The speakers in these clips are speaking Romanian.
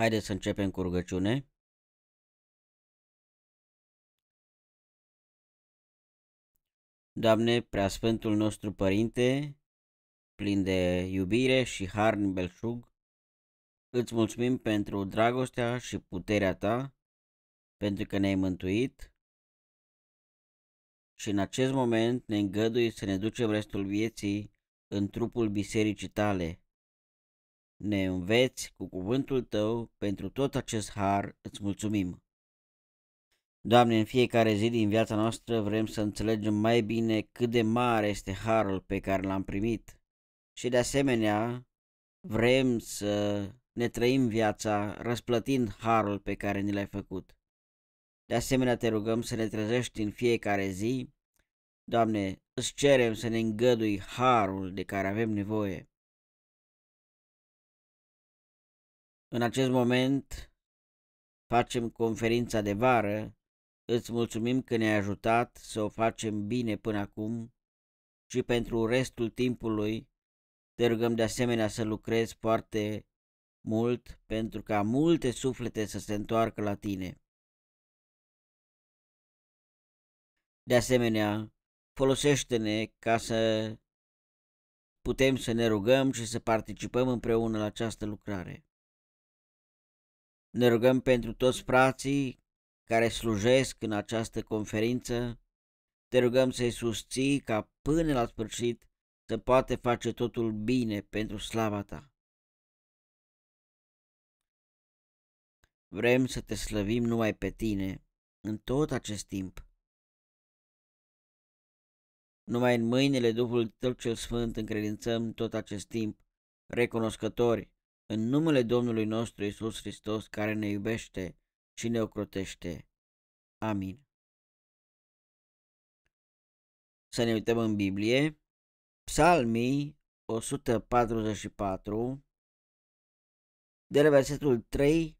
Haideți să începem cu rugăciune. Doamne, preasfântul nostru Părinte, plin de iubire și har în belșug, îți mulțumim pentru dragostea și puterea ta, pentru că ne-ai mântuit și în acest moment ne îngădui să ne ducem restul vieții în trupul bisericii tale, ne înveți cu cuvântul Tău, pentru tot acest har îți mulțumim. Doamne, în fiecare zi din viața noastră vrem să înțelegem mai bine cât de mare este harul pe care l-am primit și de asemenea vrem să ne trăim viața răsplătind harul pe care ni l-ai făcut. De asemenea te rugăm să ne trezești în fiecare zi. Doamne, îți cerem să ne îngădui harul de care avem nevoie În acest moment facem conferința de vară. Îți mulțumim că ne-ai ajutat să o facem bine până acum și pentru restul timpului te rugăm de asemenea să lucrezi foarte mult pentru ca multe suflete să se întoarcă la tine. De asemenea, folosește-ne ca să putem să ne rugăm și să participăm împreună la această lucrare. Ne rugăm pentru toți frații care slujesc în această conferință. Te rugăm să-i susții ca până la sfârșit să poate face totul bine pentru slava ta. Vrem să te slăvim numai pe tine în tot acest timp. Numai în mâinile Duhului Tău cel Sfânt încredințăm tot acest timp, recunoscători în numele Domnului nostru Isus Hristos, care ne iubește și ne ocrotește. Amin. Să ne uităm în Biblie. Psalmii 144, de la versetul 3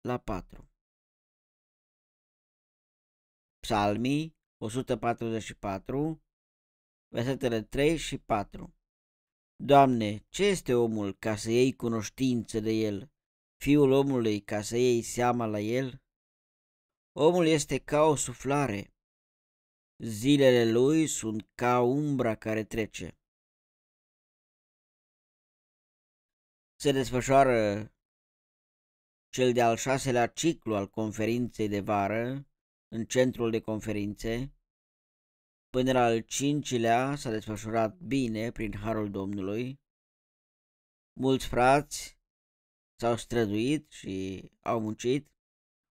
la 4. Psalmii 144, versetele 3 și 4. Doamne, ce este omul ca să iei cunoștință de el? Fiul omului ca să iei seama la el? Omul este ca o suflare. Zilele lui sunt ca umbra care trece. Se desfășoară cel de-al șaselea ciclu al conferinței de vară în centrul de conferințe, Până al cincilea s-a desfășurat bine prin harul Domnului. Mulți frați s-au străduit și au muncit.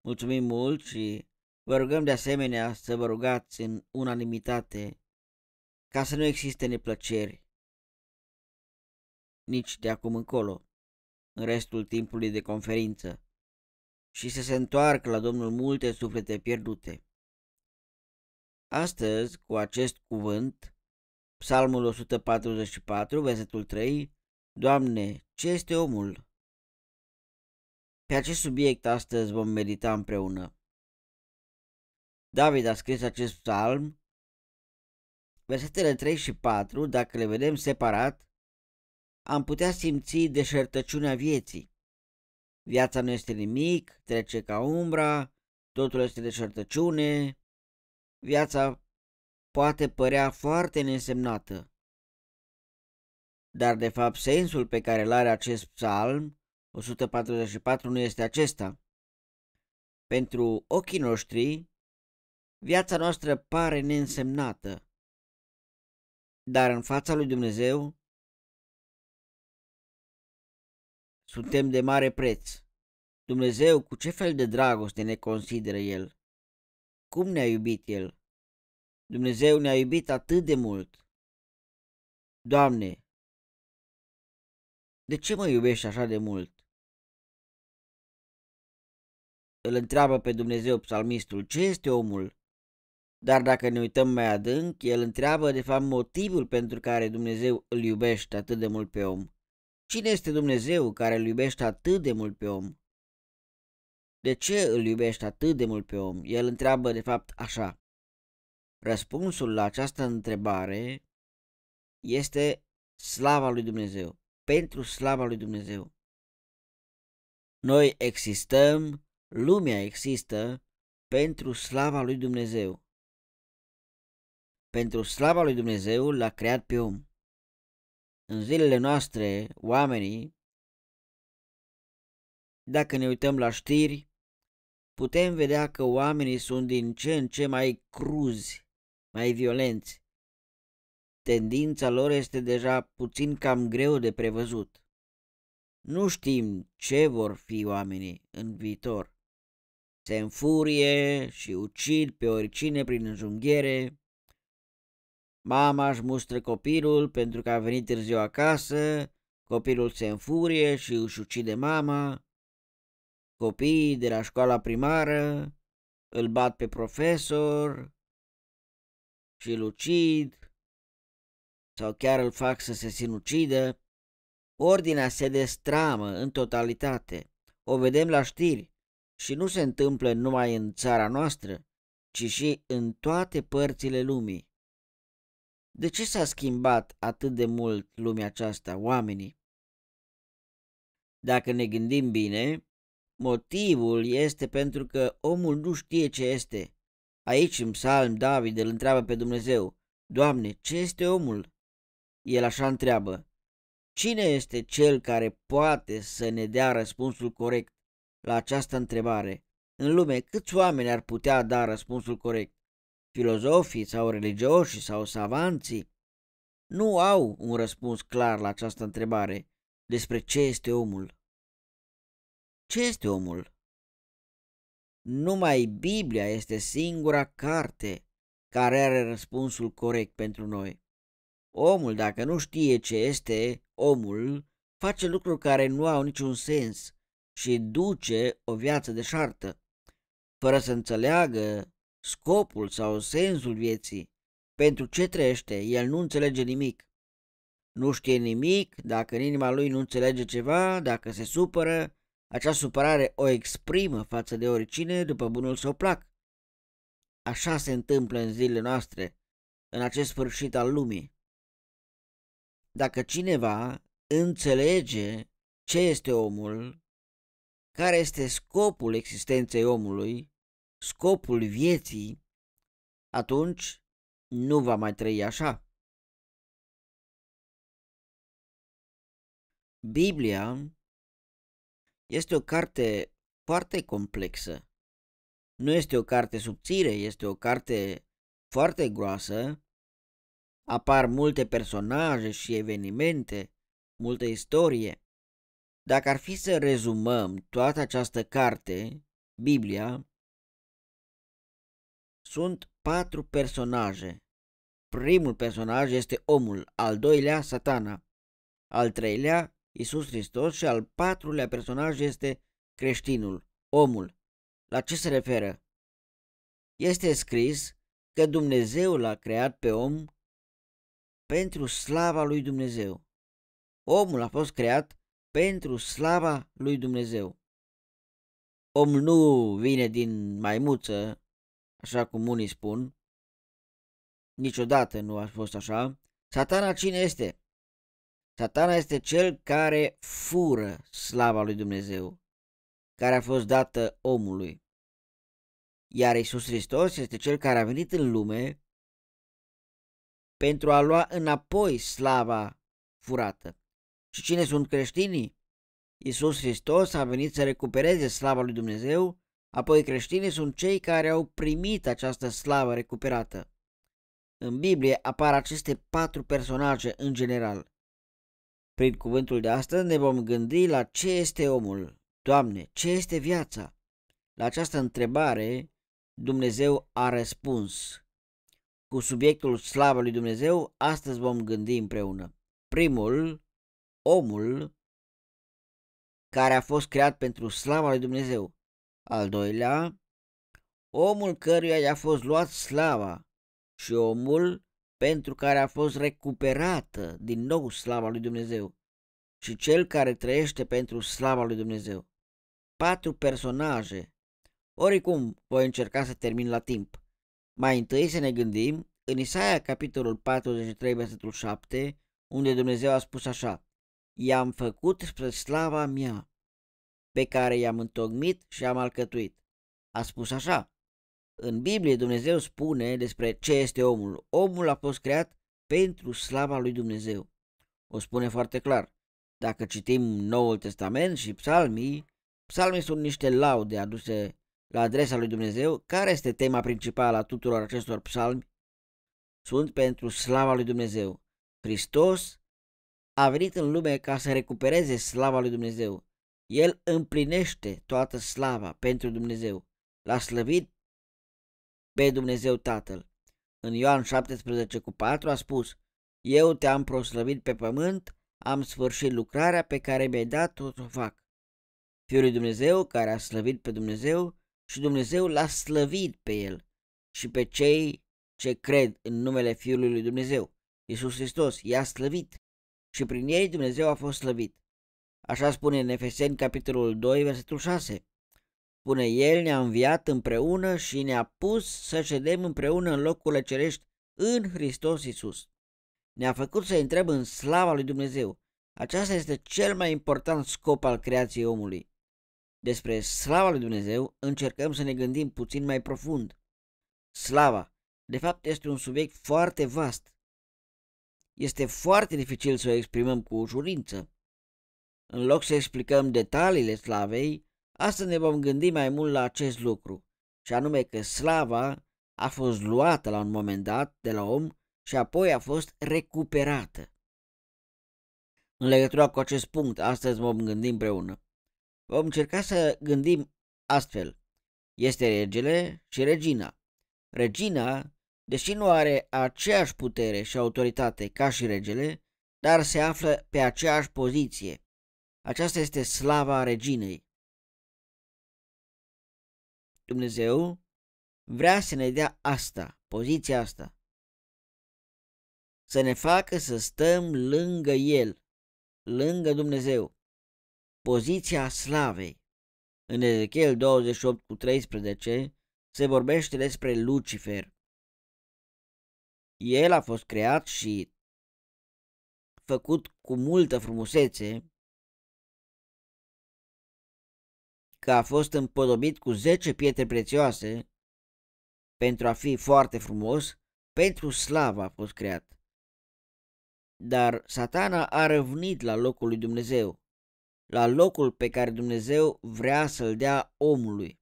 Mulțumim mult și vă rugăm de asemenea să vă rugați în unanimitate ca să nu existe neplăceri nici de acum încolo, în restul timpului de conferință, și să se întoarcă la Domnul multe suflete pierdute. Astăzi, cu acest cuvânt, Psalmul 144, versetul 3, Doamne, ce este omul? Pe acest subiect astăzi vom medita împreună. David a scris acest psalm. Versetele 3 și 4, dacă le vedem separat, am putea simți deșertăciunea vieții. Viața nu este nimic, trece ca umbra, totul este deșertăciune, viața poate părea foarte nesemnată, Dar de fapt sensul pe care îl are acest psalm 144 nu este acesta. Pentru ochii noștri, viața noastră pare neînsemnată, dar în fața lui Dumnezeu suntem de mare preț. Dumnezeu, cu ce fel de dragoste ne consideră El? Cum ne-a iubit El? Dumnezeu ne-a iubit atât de mult. Doamne, de ce mă iubești așa de mult? Îl întreabă pe Dumnezeu psalmistul, ce este omul? Dar dacă ne uităm mai adânc, el întreabă de fapt motivul pentru care Dumnezeu îl iubește atât de mult pe om. Cine este Dumnezeu care îl iubește atât de mult pe om? De ce îl iubești atât de mult pe om? El întreabă de fapt așa. Răspunsul la această întrebare este slava lui Dumnezeu, pentru slava lui Dumnezeu. Noi existăm, lumea există pentru slava lui Dumnezeu. Pentru slava lui Dumnezeu l-a creat pe om. În zilele noastre, oamenii, dacă ne uităm la știri, putem vedea că oamenii sunt din ce în ce mai cruzi mai violenți. Tendința lor este deja puțin cam greu de prevăzut. Nu știm ce vor fi oamenii în viitor. Se înfurie și ucid pe oricine prin înjunghiere. Mama își mustră copilul pentru că a venit târziu acasă, copilul se înfurie și își ucide mama. Copiii de la școala primară îl bat pe profesor, și ucid sau chiar îl fac să se sinucidă, ordinea se destramă în totalitate. O vedem la știri și nu se întâmplă numai în țara noastră, ci și în toate părțile lumii. De ce s-a schimbat atât de mult lumea aceasta, oamenii? Dacă ne gândim bine, motivul este pentru că omul nu știe ce este Aici, în psalm, David îl întreabă pe Dumnezeu, Doamne, ce este omul? El așa întreabă, cine este cel care poate să ne dea răspunsul corect la această întrebare? În lume, câți oameni ar putea da răspunsul corect? Filozofii sau religioși sau savanții? Nu au un răspuns clar la această întrebare despre ce este omul. Ce este omul? Numai Biblia este singura carte care are răspunsul corect pentru noi. Omul, dacă nu știe ce este omul, face lucruri care nu au niciun sens și duce o viață deșartă, fără să înțeleagă scopul sau sensul vieții. Pentru ce trăiește, el nu înțelege nimic. Nu știe nimic, dacă în inima lui nu înțelege ceva, dacă se supără, acea supărare o exprimă față de oricine după bunul său plac. Așa se întâmplă în zilele noastre, în acest sfârșit al lumii. Dacă cineva înțelege ce este omul, care este scopul existenței omului, scopul vieții, atunci nu va mai trăi așa. Biblia este o carte foarte complexă. Nu este o carte subțire, este o carte foarte groasă. Apar multe personaje și evenimente, multă istorie. Dacă ar fi să rezumăm toată această carte, Biblia, sunt patru personaje. Primul personaj este omul, al doilea satana, al treilea Isus Hristos și al patrulea personaj este creștinul, omul. La ce se referă? Este scris că Dumnezeu l-a creat pe om pentru slava lui Dumnezeu. Omul a fost creat pentru slava lui Dumnezeu. Omul nu vine din maimuță, așa cum unii spun. Niciodată nu a fost așa. Satana cine este? Satana este cel care fură slava lui Dumnezeu, care a fost dată omului. Iar Isus Hristos este cel care a venit în lume pentru a lua înapoi slava furată. Și cine sunt creștinii? Isus Hristos a venit să recupereze slava lui Dumnezeu, apoi creștinii sunt cei care au primit această slavă recuperată. În Biblie apar aceste patru personaje în general. Prin cuvântul de astăzi ne vom gândi la ce este omul. Doamne, ce este viața? La această întrebare Dumnezeu a răspuns. Cu subiectul slavă lui Dumnezeu, astăzi vom gândi împreună. Primul, omul care a fost creat pentru slava lui Dumnezeu. Al doilea, omul căruia i-a fost luat slava și omul pentru care a fost recuperată din nou slava lui Dumnezeu și cel care trăiește pentru slava lui Dumnezeu. Patru personaje. Oricum, voi încerca să termin la timp. Mai întâi să ne gândim în Isaia capitolul 43, versetul 7, unde Dumnezeu a spus așa, I-am făcut spre slava mea, pe care i-am întocmit și am alcătuit. A spus așa, în Biblie Dumnezeu spune despre ce este omul. Omul a fost creat pentru slava lui Dumnezeu. O spune foarte clar. Dacă citim Noul Testament și psalmii, psalmii sunt niște laude aduse la adresa lui Dumnezeu. Care este tema principală a tuturor acestor psalmi? Sunt pentru slava lui Dumnezeu. Hristos a venit în lume ca să recupereze slava lui Dumnezeu. El împlinește toată slava pentru Dumnezeu. L-a slăvit pe Dumnezeu Tatăl. În Ioan 17 cu 4 a spus, Eu te-am proslăvit pe pământ, am sfârșit lucrarea pe care mi-ai dat-o să o fac. Fiul lui Dumnezeu care a slăvit pe Dumnezeu și Dumnezeu l-a slăvit pe el și pe cei ce cred în numele Fiului lui Dumnezeu. Iisus Hristos i-a slăvit și prin ei Dumnezeu a fost slăvit. Așa spune în Efeseni capitolul 2, versetul 6 spune El, ne-a înviat împreună și ne-a pus să ședem împreună în locurile cerești în Hristos Isus. Ne-a făcut să intrăm în slava lui Dumnezeu. Aceasta este cel mai important scop al creației omului. Despre slava lui Dumnezeu încercăm să ne gândim puțin mai profund. Slava, de fapt, este un subiect foarte vast. Este foarte dificil să o exprimăm cu ușurință. În loc să explicăm detaliile slavei, Astăzi ne vom gândi mai mult la acest lucru, și anume că slava a fost luată la un moment dat de la om și apoi a fost recuperată. În legătură cu acest punct, astăzi vom gândi împreună. Vom încerca să gândim astfel. Este regele și regina. Regina, deși nu are aceeași putere și autoritate ca și regele, dar se află pe aceeași poziție. Aceasta este slava reginei. Dumnezeu vrea să ne dea asta, poziția asta. Să ne facă să stăm lângă El, lângă Dumnezeu. Poziția slavei. În Ezechiel 28 cu 13 se vorbește despre Lucifer. El a fost creat și făcut cu multă frumusețe, că a fost împodobit cu 10 pietre prețioase pentru a fi foarte frumos, pentru slavă a fost creat. Dar satana a răvnit la locul lui Dumnezeu, la locul pe care Dumnezeu vrea să-l dea omului.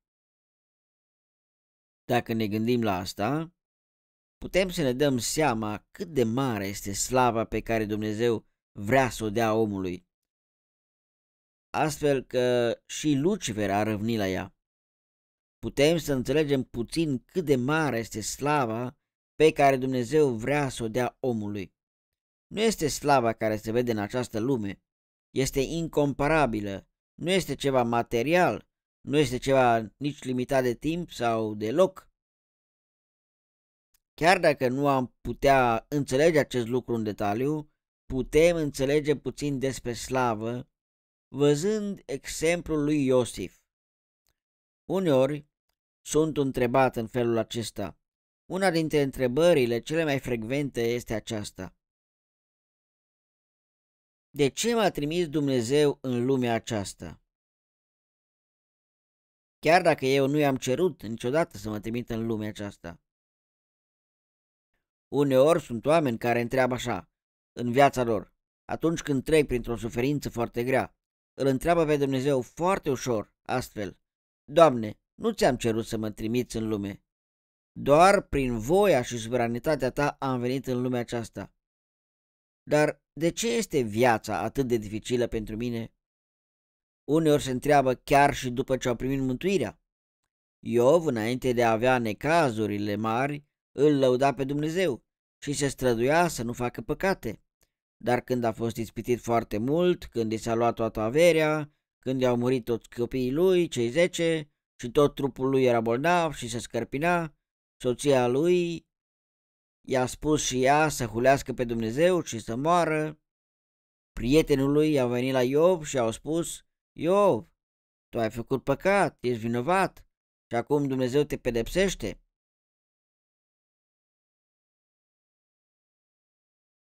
Dacă ne gândim la asta, putem să ne dăm seama cât de mare este slava pe care Dumnezeu vrea să o dea omului astfel că și Lucifer a răvni la ea. Putem să înțelegem puțin cât de mare este slava pe care Dumnezeu vrea să o dea omului. Nu este slava care se vede în această lume, este incomparabilă, nu este ceva material, nu este ceva nici limitat de timp sau de loc. Chiar dacă nu am putea înțelege acest lucru în detaliu, putem înțelege puțin despre slavă văzând exemplul lui Iosif. Uneori sunt întrebat în felul acesta. Una dintre întrebările cele mai frecvente este aceasta. De ce m-a trimis Dumnezeu în lumea aceasta? Chiar dacă eu nu i-am cerut niciodată să mă trimit în lumea aceasta. Uneori sunt oameni care întreabă așa, în viața lor, atunci când trec printr-o suferință foarte grea îl întreabă pe Dumnezeu foarte ușor, astfel, Doamne, nu ți-am cerut să mă trimiți în lume. Doar prin voia și suveranitatea ta am venit în lumea aceasta. Dar de ce este viața atât de dificilă pentru mine? Uneori se întreabă chiar și după ce au primit mântuirea. Iov, înainte de a avea necazurile mari, îl lăuda pe Dumnezeu și se străduia să nu facă păcate. Dar când a fost ispitit foarte mult, când i s-a luat toată averea, când i-au murit toți copiii lui, cei zece, și tot trupul lui era bolnav și se scărpina, soția lui i-a spus și ea să hulească pe Dumnezeu și să moară. Prietenul lui a venit la Iov și au spus, Iov, tu ai făcut păcat, ești vinovat și acum Dumnezeu te pedepsește.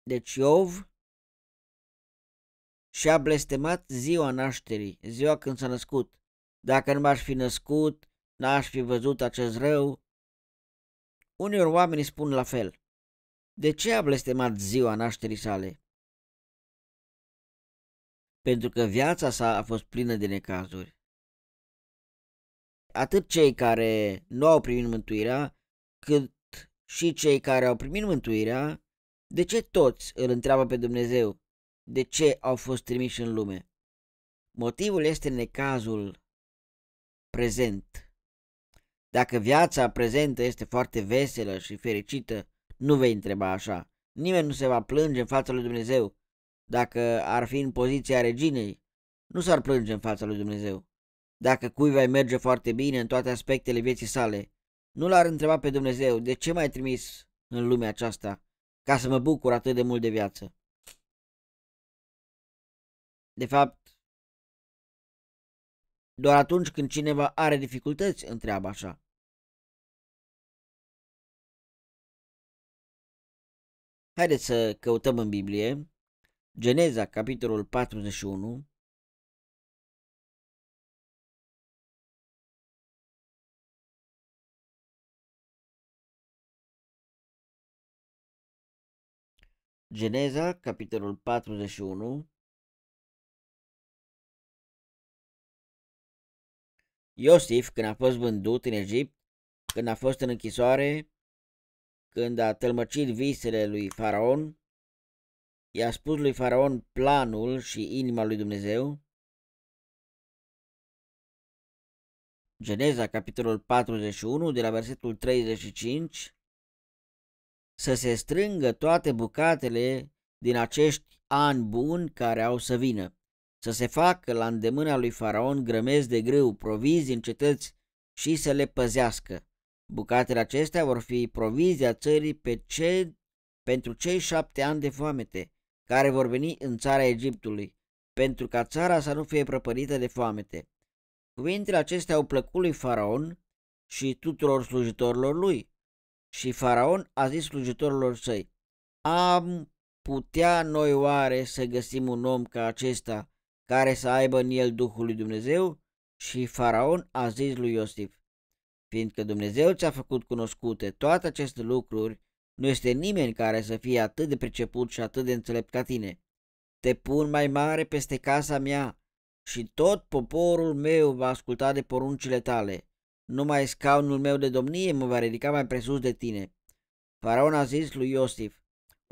Deci Iov și a blestemat ziua nașterii, ziua când s-a născut. Dacă nu m-aș fi născut, n-aș fi văzut acest rău. ori oamenii spun la fel. De ce a blestemat ziua nașterii sale? Pentru că viața sa a fost plină de necazuri. Atât cei care nu au primit mântuirea, cât și cei care au primit mântuirea, de ce toți îl întreabă pe Dumnezeu? de ce au fost trimiși în lume. Motivul este necazul prezent. Dacă viața prezentă este foarte veselă și fericită, nu vei întreba așa. Nimeni nu se va plânge în fața lui Dumnezeu. Dacă ar fi în poziția reginei, nu s-ar plânge în fața lui Dumnezeu. Dacă cuiva îi merge foarte bine în toate aspectele vieții sale, nu l-ar întreba pe Dumnezeu de ce m-ai trimis în lumea aceasta ca să mă bucur atât de mult de viață. De fapt, doar atunci când cineva are dificultăți, întreabă așa. Haideți să căutăm în Biblie Geneza, capitolul 41, Geneza, capitolul 41, Iosif, când a fost vândut în Egipt, când a fost în închisoare, când a tălmăcit visele lui Faraon, i-a spus lui Faraon planul și inima lui Dumnezeu. Geneza, capitolul 41, de la versetul 35, să se strângă toate bucatele din acești ani buni care au să vină să se facă la îndemâna lui Faraon grămezi de grâu, provizii în cetăți și să le păzească. Bucatele acestea vor fi provizia țării pe ce, pentru cei șapte ani de foamete care vor veni în țara Egiptului, pentru ca țara să nu fie prăpărită de foamete. Cuvintele acestea au plăcut lui Faraon și tuturor slujitorilor lui. Și Faraon a zis slujitorilor săi, Am putea noi oare să găsim un om ca acesta care să aibă în el Duhul lui Dumnezeu și Faraon a zis lui Iosif, fiindcă Dumnezeu ți-a făcut cunoscute toate aceste lucruri, nu este nimeni care să fie atât de priceput și atât de înțelept ca tine. Te pun mai mare peste casa mea și tot poporul meu va asculta de poruncile tale. Numai scaunul meu de domnie mă va ridica mai presus de tine. Faraon a zis lui Iosif,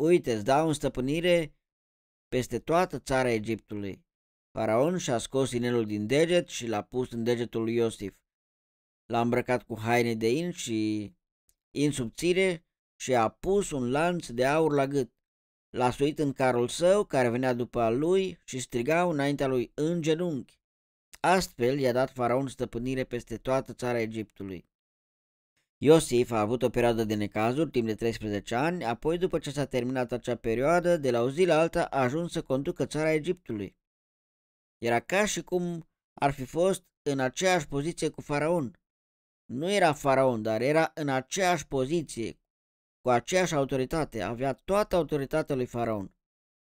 uite, îți dau în stăpânire peste toată țara Egiptului Faraon și-a scos inelul din deget și l-a pus în degetul lui Iosif. L-a îmbrăcat cu haine de in și in subțire și a pus un lanț de aur la gât. L-a suit în carul său, care venea după al lui, și striga înaintea lui în genunchi. Astfel i-a dat faraon stăpânire peste toată țara Egiptului. Iosif a avut o perioadă de necazuri timp de 13 ani, apoi după ce s-a terminat acea perioadă, de la o zi la alta a ajuns să conducă țara Egiptului. Era ca și cum ar fi fost în aceeași poziție cu faraon. Nu era faraon, dar era în aceeași poziție, cu aceeași autoritate, avea toată autoritatea lui faraon.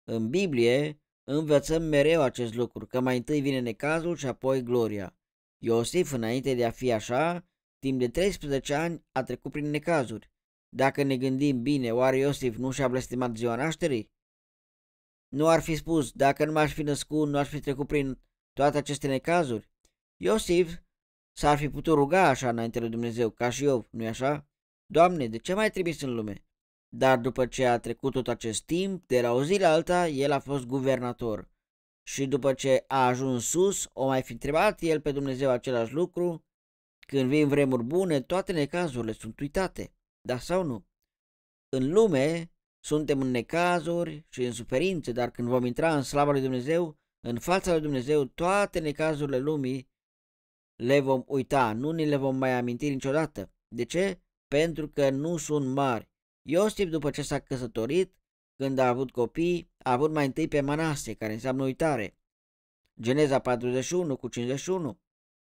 În Biblie învățăm mereu acest lucru, că mai întâi vine necazul și apoi gloria. Iosif, înainte de a fi așa, timp de 13 ani a trecut prin necazuri. Dacă ne gândim bine, oare Iosif nu și-a blestemat ziua nașterii? nu ar fi spus, dacă nu m-aș fi născut, nu aș fi trecut prin toate aceste necazuri? Iosif s-ar fi putut ruga așa înainte lui Dumnezeu, ca și eu nu-i așa? Doamne, de ce mai trimis în lume? Dar după ce a trecut tot acest timp, de la o zi la alta, el a fost guvernator. Și după ce a ajuns sus, o mai fi întrebat el pe Dumnezeu același lucru, când vin vremuri bune, toate necazurile sunt uitate. Da sau nu? În lume, suntem în necazuri și în suferințe, dar când vom intra în slava lui Dumnezeu, în fața lui Dumnezeu, toate necazurile lumii le vom uita, nu ni le vom mai aminti niciodată. De ce? Pentru că nu sunt mari. Iosif, după ce s-a căsătorit, când a avut copii, a avut mai întâi pe Manase, care înseamnă uitare. Geneza 41 cu 51.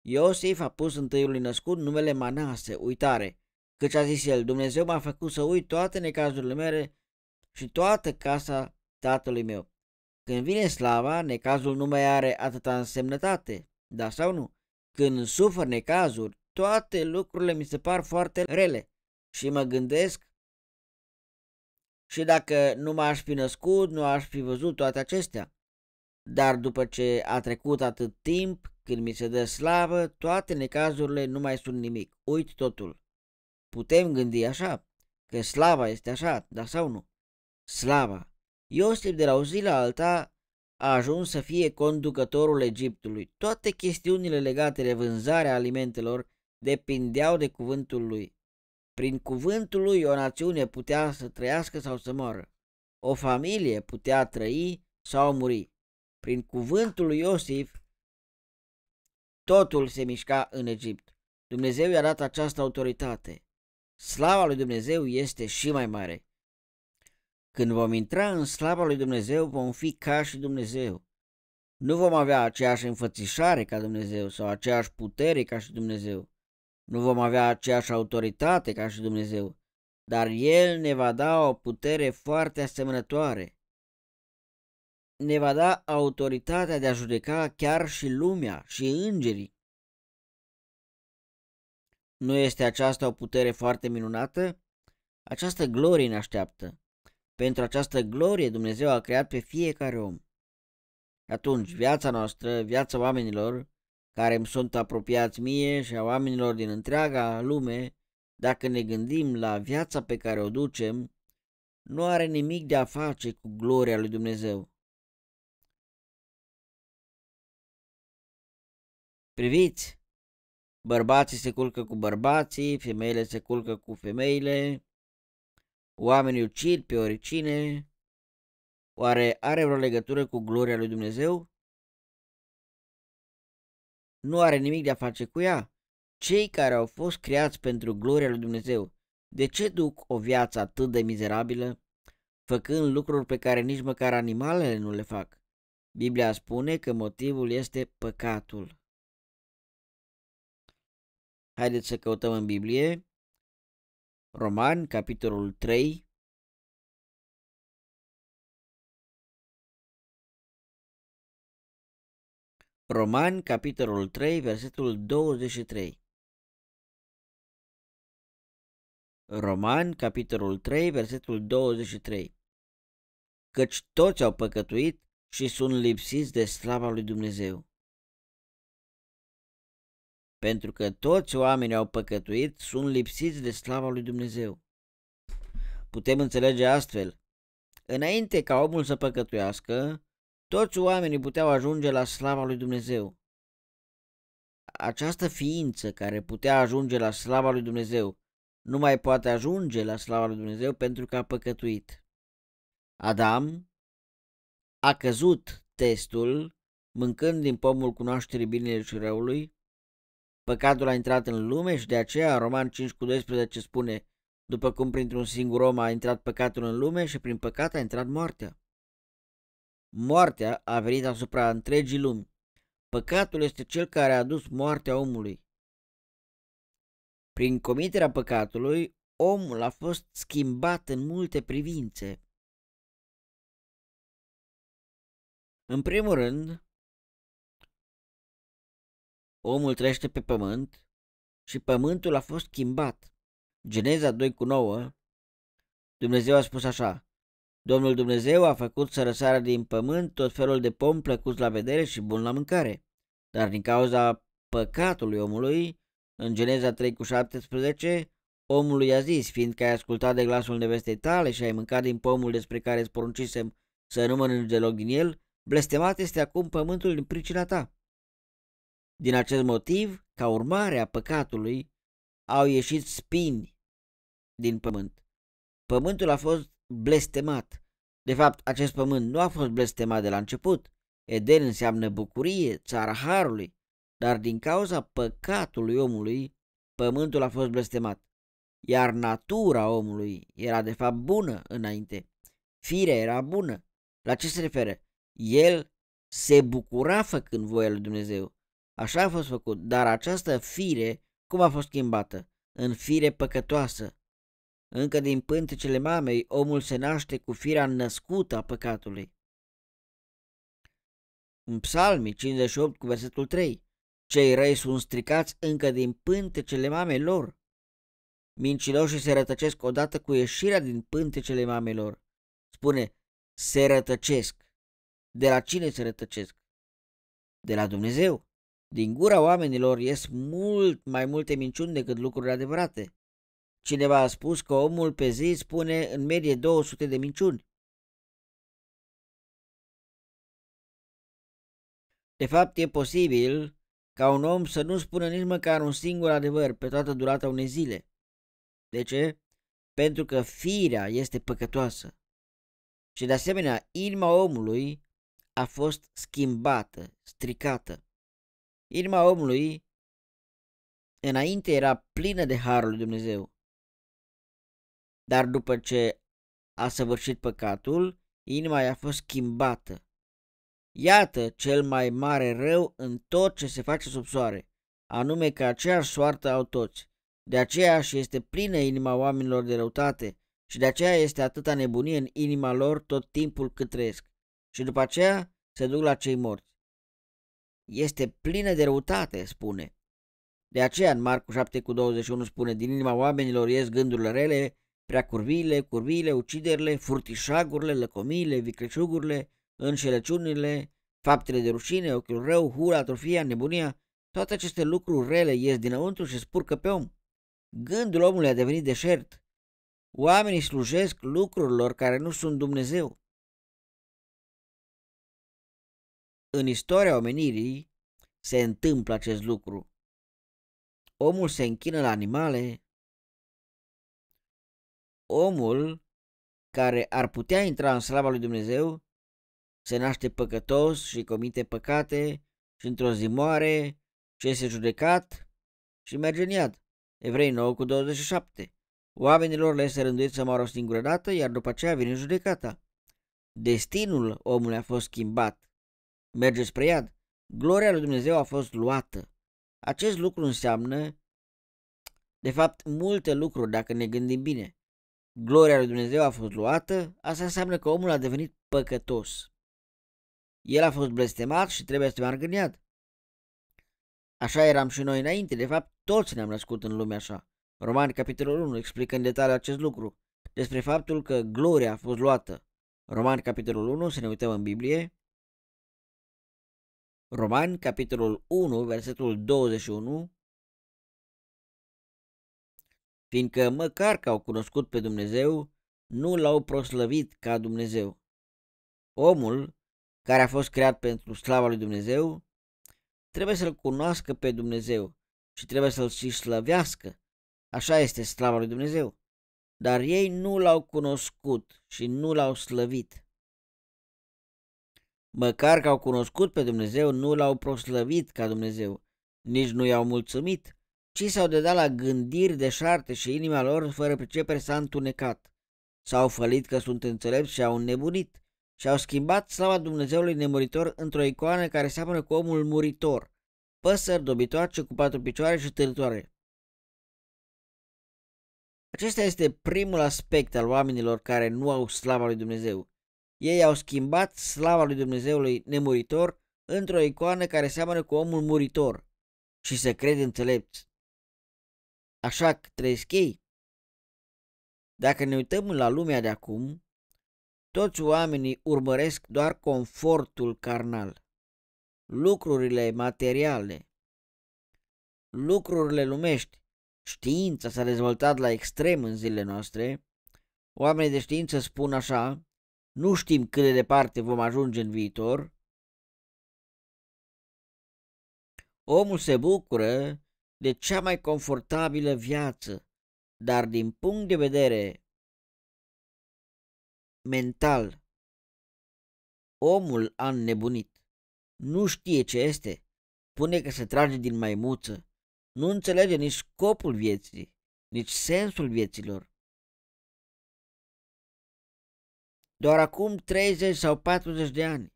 Iosif a pus întâiului născut numele Manase, uitare, căci a zis el, Dumnezeu m-a făcut să uit toate necazurile mele și toată casa tatălui meu. Când vine slava, necazul nu mai are atâta însemnătate, da sau nu? Când sufăr necazuri, toate lucrurile mi se par foarte rele și mă gândesc și dacă nu m-aș fi născut, nu aș fi văzut toate acestea. Dar după ce a trecut atât timp, când mi se dă slavă, toate necazurile nu mai sunt nimic. Uit totul. Putem gândi așa, că slava este așa, dar sau nu? slava. Iosif de la o zi la alta a ajuns să fie conducătorul Egiptului. Toate chestiunile legate de vânzarea alimentelor depindeau de cuvântul lui. Prin cuvântul lui o națiune putea să trăiască sau să moară. O familie putea trăi sau muri. Prin cuvântul lui Iosif totul se mișca în Egipt. Dumnezeu i-a dat această autoritate. Slava lui Dumnezeu este și mai mare. Când vom intra în slava lui Dumnezeu, vom fi ca și Dumnezeu. Nu vom avea aceeași înfățișare ca Dumnezeu sau aceeași putere ca și Dumnezeu. Nu vom avea aceeași autoritate ca și Dumnezeu, dar El ne va da o putere foarte asemănătoare. Ne va da autoritatea de a judeca chiar și lumea și îngerii. Nu este aceasta o putere foarte minunată? Această glorie ne așteaptă. Pentru această glorie Dumnezeu a creat pe fiecare om. Atunci, viața noastră, viața oamenilor care îmi sunt apropiați mie și a oamenilor din întreaga lume, dacă ne gândim la viața pe care o ducem, nu are nimic de a face cu gloria lui Dumnezeu. Priviți! Bărbații se culcă cu bărbații, femeile se culcă cu femeile, oamenii ucid pe oricine, oare are vreo legătură cu gloria lui Dumnezeu? Nu are nimic de a face cu ea. Cei care au fost creați pentru gloria lui Dumnezeu, de ce duc o viață atât de mizerabilă, făcând lucruri pe care nici măcar animalele nu le fac? Biblia spune că motivul este păcatul. Haideți să căutăm în Biblie Roman, capitolul 3, Roman, capitolul 3, versetul 23. Roman, capitolul 3, versetul 23. Căci toți au păcătuit și sunt lipsiți de slava lui Dumnezeu pentru că toți oamenii au păcătuit, sunt lipsiți de slava lui Dumnezeu. Putem înțelege astfel, înainte ca omul să păcătuiască, toți oamenii puteau ajunge la slava lui Dumnezeu. Această ființă care putea ajunge la slava lui Dumnezeu nu mai poate ajunge la slava lui Dumnezeu pentru că a păcătuit. Adam a căzut testul mâncând din pomul cunoașterii binele și răului Păcatul a intrat în lume și de aceea Roman 5 cu 12 spune după cum printr-un singur om a intrat păcatul în lume și prin păcat a intrat moartea. Moartea a venit asupra întregii lumi. Păcatul este cel care a adus moartea omului. Prin comiterea păcatului, omul a fost schimbat în multe privințe. În primul rând, omul trăiește pe pământ și pământul a fost schimbat. Geneza 2 cu 9, Dumnezeu a spus așa, Domnul Dumnezeu a făcut să răsară din pământ tot felul de pom plăcuți la vedere și bun la mâncare, dar din cauza păcatului omului, în Geneza 3 cu 17, omul i-a zis, fiindcă ai ascultat de glasul nevestei tale și ai mâncat din pomul despre care îți poruncisem să nu mănânci deloc din el, blestemat este acum pământul din pricina ta. Din acest motiv, ca urmare a păcatului, au ieșit spini din pământ. Pământul a fost blestemat. De fapt, acest pământ nu a fost blestemat de la început. Eden înseamnă bucurie, țara harului, dar din cauza păcatului omului, pământul a fost blestemat. Iar natura omului era de fapt bună înainte. Firea era bună. La ce se referă? El se bucura făcând voia lui Dumnezeu. Așa a fost făcut, dar această fire cum a fost schimbată? În fire păcătoasă. Încă din pântecele mamei, omul se naște cu firea născută a păcatului. În Psalmii 58 cu versetul 3, cei răi sunt stricați încă din pântecele mamei lor. Mincinoșii se rătăcesc odată cu ieșirea din pântecele mamei lor. Spune, se rătăcesc. De la cine se rătăcesc? De la Dumnezeu. Din gura oamenilor ies mult mai multe minciuni decât lucruri adevărate. Cineva a spus că omul pe zi spune în medie 200 de minciuni. De fapt, e posibil ca un om să nu spună nici măcar un singur adevăr pe toată durata unei zile. De ce? Pentru că firea este păcătoasă. Și de asemenea, inima omului a fost schimbată, stricată. Inima omului înainte era plină de harul lui Dumnezeu. Dar după ce a săvârșit păcatul, inima i-a fost schimbată. Iată cel mai mare rău în tot ce se face sub soare, anume că aceeași soartă au toți. De aceea și este plină inima oamenilor de răutate și de aceea este atâta nebunie în inima lor tot timpul cât trăiesc. Și după aceea se duc la cei morți este plină de răutate, spune. De aceea în Marcu 7 cu 21 spune, din inima oamenilor ies gândurile rele, prea curviile, curviile, uciderile, furtișagurile, lăcomiile, vicleșugurile, înșelăciunile, faptele de rușine, ochiul rău, hura, atrofia, nebunia, toate aceste lucruri rele ies dinăuntru și spurcă pe om. Gândul omului a devenit deșert. Oamenii slujesc lucrurilor care nu sunt Dumnezeu. În istoria omenirii se întâmplă acest lucru. Omul se închină la animale. Omul care ar putea intra în slava lui Dumnezeu se naște păcătos și comite păcate și într-o zi moare și este judecat și merge în iad. Evrei 9 cu 27. Oamenilor le este rânduit să moară o singură dată, iar după aceea vine judecata. Destinul omului a fost schimbat merge spre iad. Gloria lui Dumnezeu a fost luată. Acest lucru înseamnă, de fapt, multe lucruri dacă ne gândim bine. Gloria lui Dumnezeu a fost luată, asta înseamnă că omul a devenit păcătos. El a fost blestemat și trebuie să meargă în iad. Așa eram și noi înainte, de fapt toți ne-am născut în lumea așa. Romani, capitolul 1, explică în detaliu acest lucru, despre faptul că gloria a fost luată. Romani, capitolul 1, să ne uităm în Biblie, Roman, capitolul 1, versetul 21, fiindcă măcar că au cunoscut pe Dumnezeu, nu l-au proslăvit ca Dumnezeu. Omul, care a fost creat pentru slava lui Dumnezeu, trebuie să-L cunoască pe Dumnezeu și trebuie să-L și slăvească. Așa este slava lui Dumnezeu. Dar ei nu l-au cunoscut și nu l-au slăvit. Măcar că au cunoscut pe Dumnezeu, nu l-au proslăvit ca Dumnezeu, nici nu i-au mulțumit, ci s-au dedat la gândiri șarte și inima lor fără pricepere s-a întunecat. S-au fălit că sunt înțelepți și au nebunit, și au schimbat slava Dumnezeului nemuritor într-o icoană care seamănă cu omul muritor, păsări dobitoace cu patru picioare și târătoare. Acesta este primul aspect al oamenilor care nu au slava lui Dumnezeu. Ei au schimbat slava lui Dumnezeului nemuritor într-o icoană care seamănă cu omul muritor și se crede înțelepți. Așa că trăiesc ei. Dacă ne uităm la lumea de acum, toți oamenii urmăresc doar confortul carnal, lucrurile materiale, lucrurile lumești. Știința s-a dezvoltat la extrem în zilele noastre. Oamenii de știință spun așa, nu știm cât de departe vom ajunge în viitor. Omul se bucură de cea mai confortabilă viață, dar din punct de vedere mental, omul a nebunit. Nu știe ce este, pune că se trage din maimuță, nu înțelege nici scopul vieții, nici sensul vieților. doar acum 30 sau 40 de ani,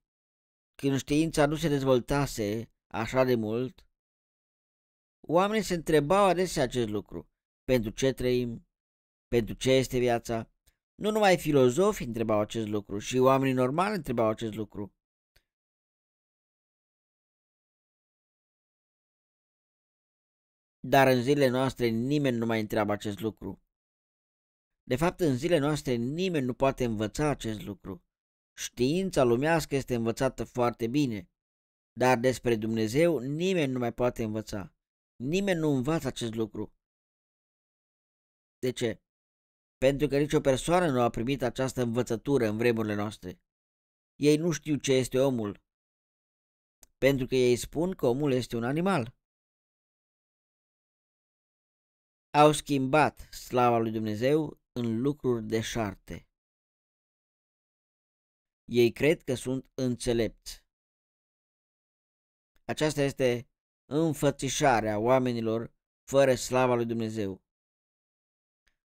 când știința nu se dezvoltase așa de mult, oamenii se întrebau adesea acest lucru. Pentru ce trăim? Pentru ce este viața? Nu numai filozofii întrebau acest lucru și oamenii normali întrebau acest lucru. Dar în zilele noastre nimeni nu mai întreabă acest lucru. De fapt, în zilele noastre nimeni nu poate învăța acest lucru. Știința lumească este învățată foarte bine, dar despre Dumnezeu nimeni nu mai poate învăța. Nimeni nu învață acest lucru. De ce? Pentru că nicio persoană nu a primit această învățătură în vremurile noastre. Ei nu știu ce este omul, pentru că ei spun că omul este un animal. Au schimbat slava lui Dumnezeu în lucruri deșarte. Ei cred că sunt înțelepți. Aceasta este înfățișarea oamenilor fără slava lui Dumnezeu.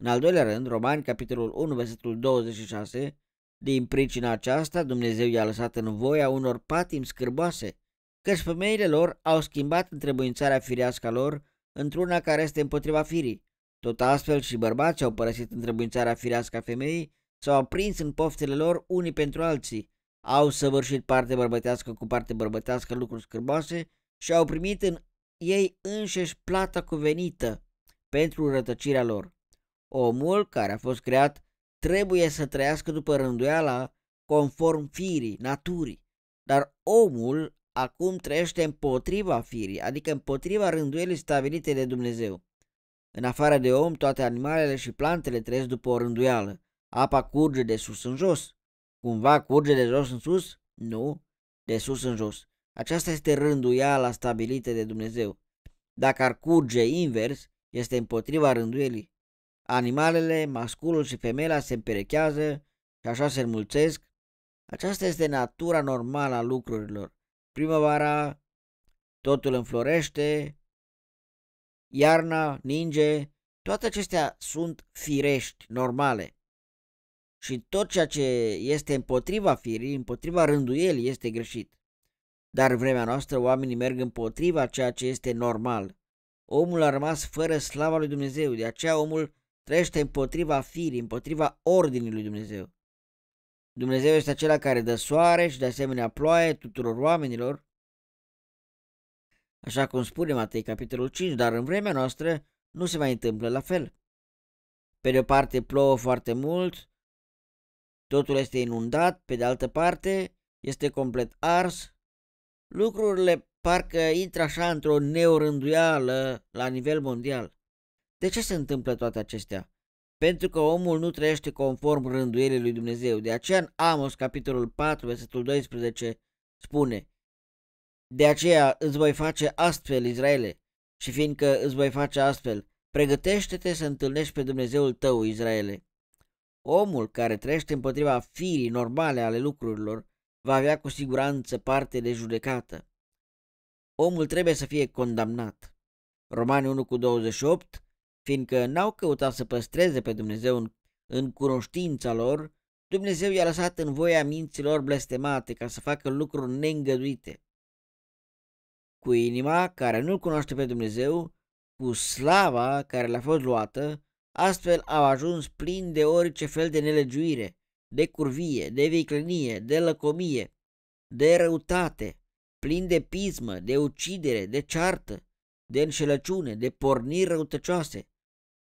În al doilea rând, Romani, capitolul 1, versetul 26, din pricina aceasta Dumnezeu i-a lăsat în voia unor patim scârboase, căci femeile lor au schimbat întrebuințarea firească lor într-una care este împotriva firii, tot astfel și bărbații au părăsit întrebuințarea firească a femeii, s-au aprins în poftele lor unii pentru alții, au săvârșit parte bărbătească cu parte bărbătească lucruri scârboase și au primit în ei înșeși plata cuvenită pentru rătăcirea lor. Omul care a fost creat trebuie să trăiască după rânduiala conform firii, naturii, dar omul acum trăiește împotriva firii, adică împotriva rânduielii stabilite de Dumnezeu. În afară de om, toate animalele și plantele trăiesc după o rânduială. Apa curge de sus în jos. Cumva curge de jos în sus? Nu, de sus în jos. Aceasta este rânduiala stabilită de Dumnezeu. Dacă ar curge invers, este împotriva rânduielii. Animalele, masculul și femeia se împerechează și așa se înmulțesc. Aceasta este natura normală a lucrurilor. Primăvara totul înflorește, iarna, ninge, toate acestea sunt firești, normale. Și tot ceea ce este împotriva firii, împotriva rânduielii, este greșit. Dar în vremea noastră oamenii merg împotriva ceea ce este normal. Omul a rămas fără slava lui Dumnezeu, de aceea omul trăiește împotriva firii, împotriva ordinii lui Dumnezeu. Dumnezeu este acela care dă soare și de asemenea ploaie tuturor oamenilor așa cum spune Matei capitolul 5, dar în vremea noastră nu se mai întâmplă la fel. Pe de o parte plouă foarte mult, totul este inundat, pe de altă parte este complet ars, lucrurile parcă intră așa într-o neorânduială la nivel mondial. De ce se întâmplă toate acestea? Pentru că omul nu trăiește conform rânduielii lui Dumnezeu. De aceea în Amos, capitolul 4, versetul 12, spune de aceea îți voi face astfel, Israele, și fiindcă îți voi face astfel, pregătește-te să întâlnești pe Dumnezeul tău, Israele. Omul care trăiește împotriva firii normale ale lucrurilor va avea cu siguranță parte de judecată. Omul trebuie să fie condamnat. Romani 1 cu 28, fiindcă n-au căutat să păstreze pe Dumnezeu în, în cunoștința lor, Dumnezeu i-a lăsat în voia minților blestemate ca să facă lucruri neîngăduite cu inima care nu-L cunoaște pe Dumnezeu, cu slava care le-a fost luată, astfel au ajuns plin de orice fel de nelegiuire, de curvie, de viclenie, de lăcomie, de răutate, plin de pismă, de ucidere, de ceartă, de înșelăciune, de porniri răutăcioase.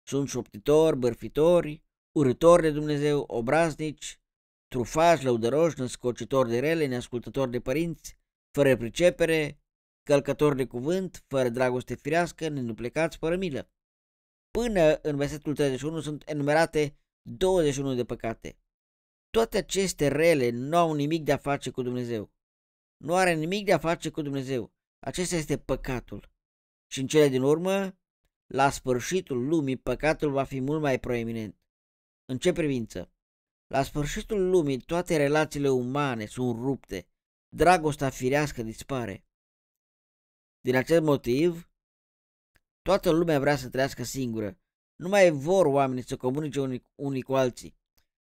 Sunt șoptitori, bârfitori, urători de Dumnezeu, obraznici, trufași, lăudăroși, născocitori de rele, neascultători de părinți, fără pricepere, călcător de cuvânt, fără dragoste firească, nenuplecați, fără milă. Până în versetul 31 sunt enumerate 21 de păcate. Toate aceste rele nu au nimic de a face cu Dumnezeu. Nu are nimic de a face cu Dumnezeu. Acesta este păcatul. Și în cele din urmă, la sfârșitul lumii, păcatul va fi mult mai proeminent. În ce privință? La sfârșitul lumii, toate relațiile umane sunt rupte. Dragostea firească dispare. Din acest motiv, toată lumea vrea să trăiască singură. Nu mai vor oamenii să comunice unii, unii cu alții.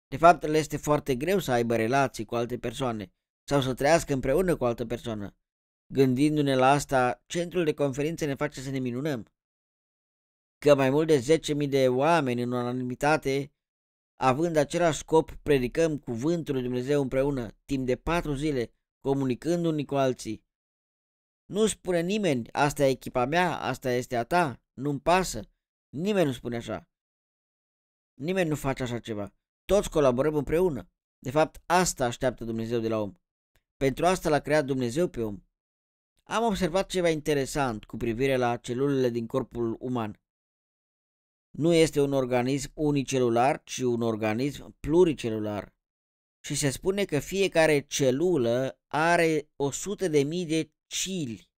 De fapt, le este foarte greu să aibă relații cu alte persoane sau să trăiască împreună cu altă persoană. Gândindu-ne la asta, centrul de conferințe ne face să ne minunăm că mai mult de 10.000 de oameni în unanimitate, având același scop, predicăm cuvântul lui Dumnezeu împreună, timp de patru zile, comunicând unii cu alții. Nu spune nimeni, asta e echipa mea, asta este a ta, nu-mi pasă. Nimeni nu spune așa. Nimeni nu face așa ceva. Toți colaborăm împreună. De fapt, asta așteaptă Dumnezeu de la om. Pentru asta l-a creat Dumnezeu pe om. Am observat ceva interesant cu privire la celulele din corpul uman. Nu este un organism unicelular, ci un organism pluricelular. Și se spune că fiecare celulă are 100.000 de, de bacili,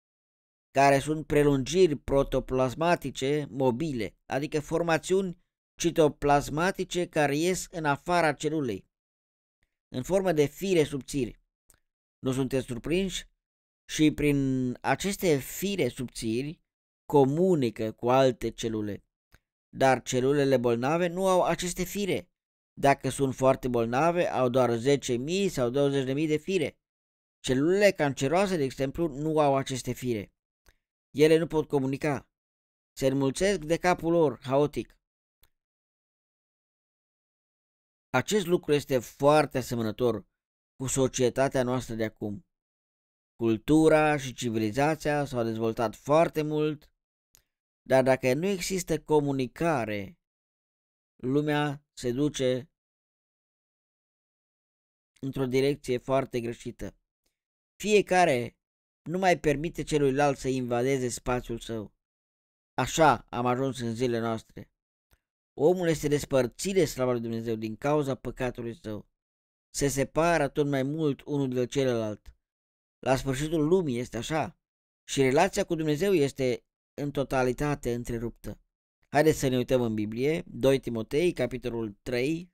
care sunt prelungiri protoplasmatice mobile, adică formațiuni citoplasmatice care ies în afara celulei, în formă de fire subțiri. Nu sunteți surprinși? Și prin aceste fire subțiri comunică cu alte celule. Dar celulele bolnave nu au aceste fire. Dacă sunt foarte bolnave, au doar 10.000 sau 20.000 de fire. Celulele canceroase, de exemplu, nu au aceste fire. Ele nu pot comunica. Se înmulțesc de capul lor, haotic. Acest lucru este foarte asemănător cu societatea noastră de acum. Cultura și civilizația s-au dezvoltat foarte mult, dar dacă nu există comunicare, lumea se duce într-o direcție foarte greșită. Fiecare nu mai permite celuilalt să invadeze spațiul său. Așa am ajuns în zilele noastre. Omul este despărțit de slava lui Dumnezeu din cauza păcatului său. Se separă tot mai mult unul de celălalt. La sfârșitul lumii este așa și relația cu Dumnezeu este în totalitate întreruptă. Haideți să ne uităm în Biblie, 2 Timotei, capitolul 3,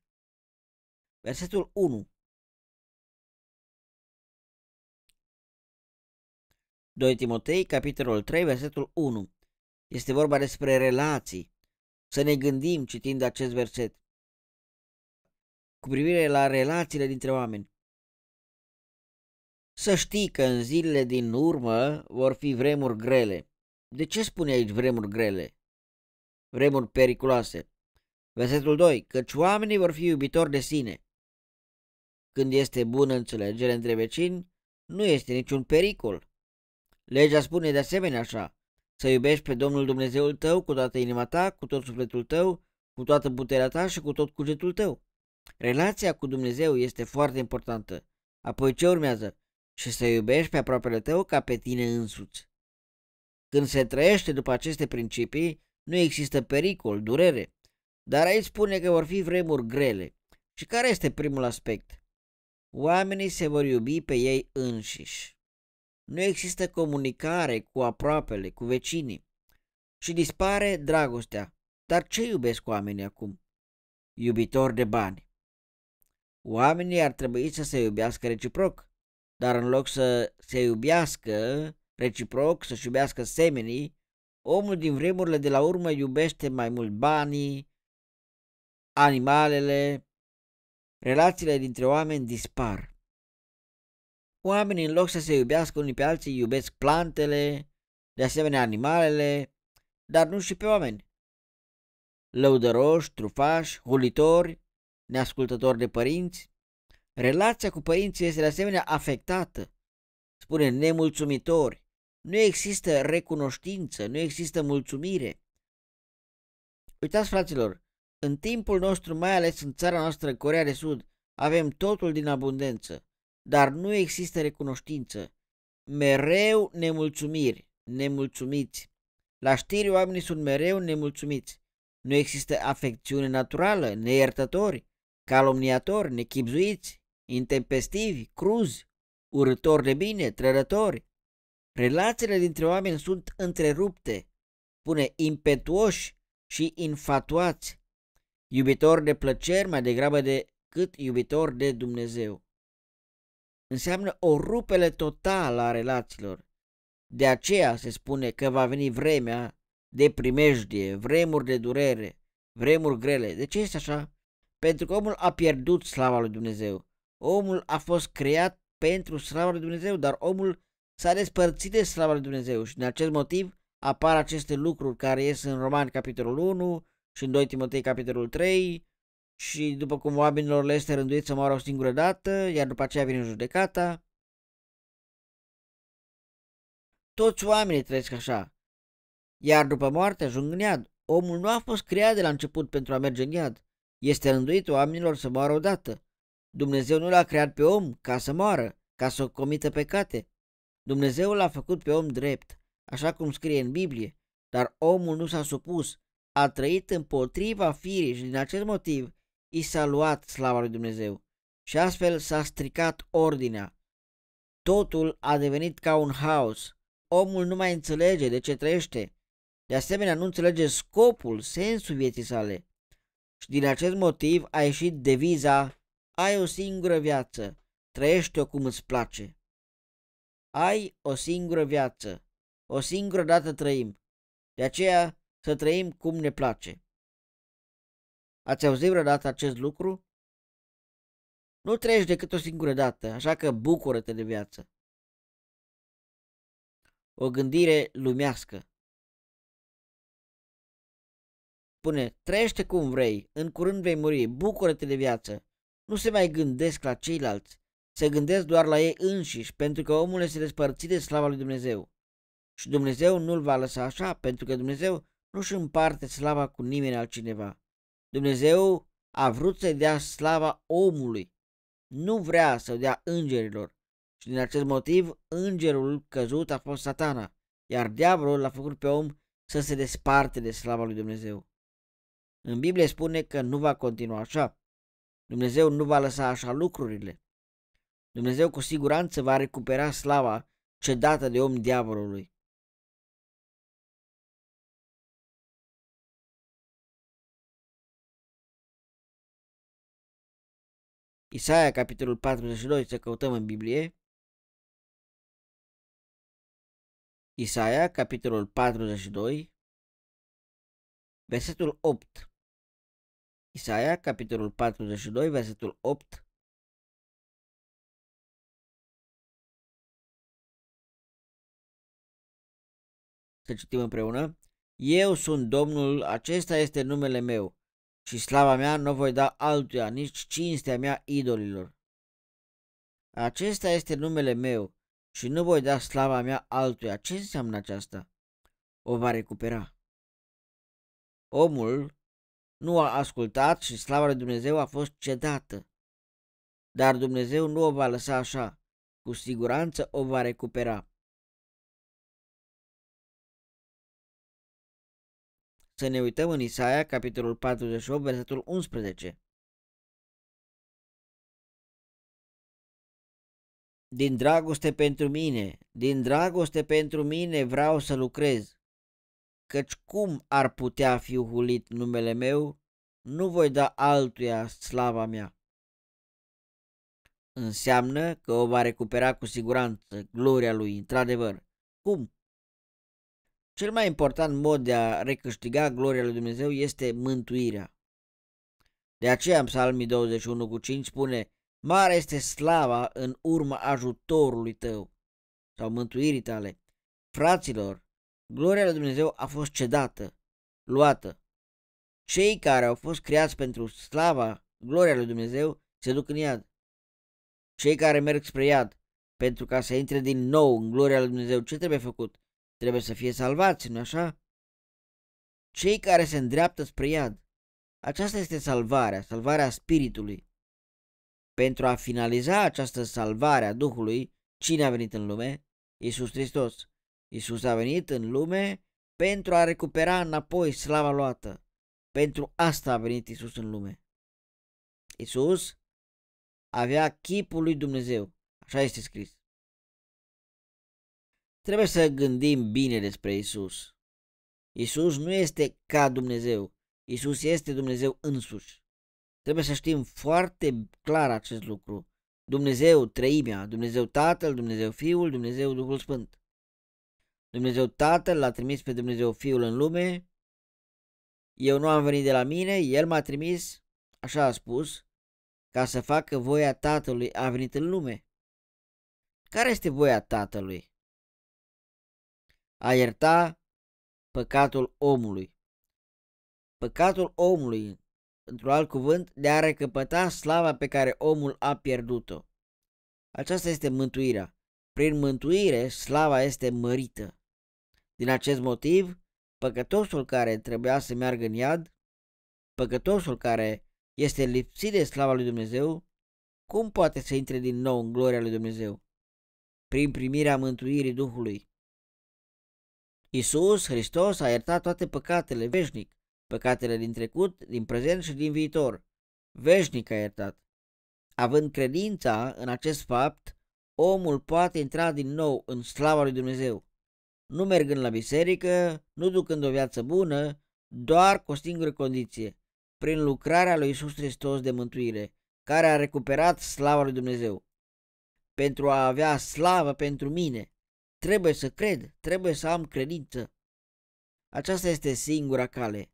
versetul 1. 2 Timotei, capitolul 3, versetul 1. Este vorba despre relații. Să ne gândim citind acest verset cu privire la relațiile dintre oameni. Să știi că în zilele din urmă vor fi vremuri grele. De ce spune aici vremuri grele? Vremuri periculoase. Versetul 2. Căci oamenii vor fi iubitori de sine. Când este bună înțelegere între vecini, nu este niciun pericol. Legea spune de asemenea așa, să iubești pe Domnul Dumnezeul tău cu toată inima ta, cu tot sufletul tău, cu toată puterea ta și cu tot cugetul tău. Relația cu Dumnezeu este foarte importantă. Apoi ce urmează? Și să iubești pe aproapele tău ca pe tine însuți. Când se trăiește după aceste principii, nu există pericol, durere. Dar aici spune că vor fi vremuri grele. Și care este primul aspect? Oamenii se vor iubi pe ei înșiși nu există comunicare cu aproapele, cu vecinii și dispare dragostea. Dar ce iubesc oamenii acum? Iubitori de bani. Oamenii ar trebui să se iubească reciproc, dar în loc să se iubească reciproc, să-și iubească semenii, omul din vremurile de la urmă iubește mai mult banii, animalele, relațiile dintre oameni dispar. Oamenii în loc să se iubească unii pe alții iubesc plantele, de asemenea animalele, dar nu și pe oameni. Lăudăroși, trufași, hulitori, neascultători de părinți, relația cu părinții este de asemenea afectată, spune nemulțumitori, nu există recunoștință, nu există mulțumire. Uitați, fraților, în timpul nostru, mai ales în țara noastră, Corea de Sud, avem totul din abundență dar nu există recunoștință. Mereu nemulțumiri, nemulțumiți. La știri oamenii sunt mereu nemulțumiți. Nu există afecțiune naturală, neiertători, calomniatori, nechipzuiți, intempestivi, cruzi, urători de bine, trădători. Relațiile dintre oameni sunt întrerupte, pune impetuoși și infatuați, iubitori de plăceri mai degrabă decât iubitori de Dumnezeu înseamnă o rupere totală a relațiilor. De aceea se spune că va veni vremea de primejdie, vremuri de durere, vremuri grele. De ce este așa? Pentru că omul a pierdut slava lui Dumnezeu. Omul a fost creat pentru slava lui Dumnezeu, dar omul s-a despărțit de slava lui Dumnezeu și din acest motiv apar aceste lucruri care ies în Roman capitolul 1 și în 2 Timotei capitolul 3 și după cum oamenilor le este rânduit să moară o singură dată, iar după aceea vine judecata. Toți oamenii trăiesc așa, iar după moarte ajung în iad. Omul nu a fost creat de la început pentru a merge în iad. Este rânduit oamenilor să moară odată. Dumnezeu nu l-a creat pe om ca să moară, ca să comită pecate. Dumnezeu l-a făcut pe om drept, așa cum scrie în Biblie, dar omul nu s-a supus, a trăit împotriva firii și din acest motiv i s-a luat slava lui Dumnezeu și astfel s-a stricat ordinea. Totul a devenit ca un haos. Omul nu mai înțelege de ce trăiește. De asemenea, nu înțelege scopul, sensul vieții sale. Și din acest motiv a ieșit deviza Ai o singură viață, trăiește-o cum îți place. Ai o singură viață, o singură dată trăim. De aceea să trăim cum ne place. Ați auzit vreodată acest lucru? Nu treci decât o singură dată, așa că bucură-te de viață. O gândire lumească. Pune, trăiește cum vrei, în curând vei muri, bucură-te de viață. Nu se mai gândesc la ceilalți, se gândesc doar la ei înșiși, pentru că omul este despărțit de slava lui Dumnezeu. Și Dumnezeu nu-l va lăsa așa, pentru că Dumnezeu nu-și împarte slava cu nimeni altcineva. Dumnezeu a vrut să-i dea slava omului, nu vrea să o dea îngerilor. Și din acest motiv, îngerul căzut a fost satana, iar diavolul l-a făcut pe om să se desparte de slava lui Dumnezeu. În Biblie spune că nu va continua așa. Dumnezeu nu va lăsa așa lucrurile. Dumnezeu cu siguranță va recupera slava cedată de om diavolului. Isaia, capitolul 42, să căutăm în Biblie. Isaia, capitolul 42, versetul 8. Isaia, capitolul 42, versetul 8. Să citim împreună. Eu sunt Domnul, acesta este numele meu și slava mea nu voi da altuia, nici cinstea mea idolilor. Acesta este numele meu și nu voi da slava mea altuia. Ce înseamnă aceasta? O va recupera. Omul nu a ascultat și slava lui Dumnezeu a fost cedată. Dar Dumnezeu nu o va lăsa așa. Cu siguranță o va recupera. Să ne uităm în Isaia, capitolul 48, versetul 11. Din dragoste pentru mine, din dragoste pentru mine vreau să lucrez, căci cum ar putea fi hulit numele meu, nu voi da altuia slava mea. Înseamnă că o va recupera cu siguranță gloria lui, într-adevăr. Cum? Cel mai important mod de a recâștiga gloria lui Dumnezeu este mântuirea. De aceea în Psalmii 21 cu 5 spune, Mare este slava în urma ajutorului tău sau mântuirii tale. Fraților, gloria lui Dumnezeu a fost cedată, luată. Cei care au fost creați pentru slava, gloria lui Dumnezeu, se duc în iad. Cei care merg spre iad, pentru ca să intre din nou în gloria lui Dumnezeu, ce trebuie făcut? trebuie să fie salvați, nu așa? Cei care se îndreaptă spre iad. Aceasta este salvarea, salvarea spiritului. Pentru a finaliza această salvare a Duhului, cine a venit în lume? Iisus Hristos. Iisus a venit în lume pentru a recupera înapoi slava luată. Pentru asta a venit Iisus în lume. Iisus avea chipul lui Dumnezeu. Așa este scris. Trebuie să gândim bine despre Isus. Isus nu este ca Dumnezeu. Isus este Dumnezeu însuși. Trebuie să știm foarte clar acest lucru. Dumnezeu, treimea, Dumnezeu Tatăl, Dumnezeu Fiul, Dumnezeu Duhul Sfânt. Dumnezeu Tatăl l-a trimis pe Dumnezeu Fiul în lume. Eu nu am venit de la mine, El m-a trimis, așa a spus, ca să facă voia Tatălui a venit în lume. Care este voia Tatălui? a ierta păcatul omului. Păcatul omului, într-un alt cuvânt, de a recăpăta slava pe care omul a pierdut-o. Aceasta este mântuirea. Prin mântuire, slava este mărită. Din acest motiv, păcătosul care trebuia să meargă în iad, păcătosul care este lipsit de slava lui Dumnezeu, cum poate să intre din nou în gloria lui Dumnezeu? Prin primirea mântuirii Duhului. Isus Hristos a iertat toate păcatele veșnic, păcatele din trecut, din prezent și din viitor. Veșnic a iertat. Având credința în acest fapt, omul poate intra din nou în slava lui Dumnezeu. Nu mergând la biserică, nu ducând o viață bună, doar cu o singură condiție, prin lucrarea lui Isus Hristos de mântuire, care a recuperat slava lui Dumnezeu. Pentru a avea slavă pentru mine, Trebuie să cred, trebuie să am credință. Aceasta este singura cale.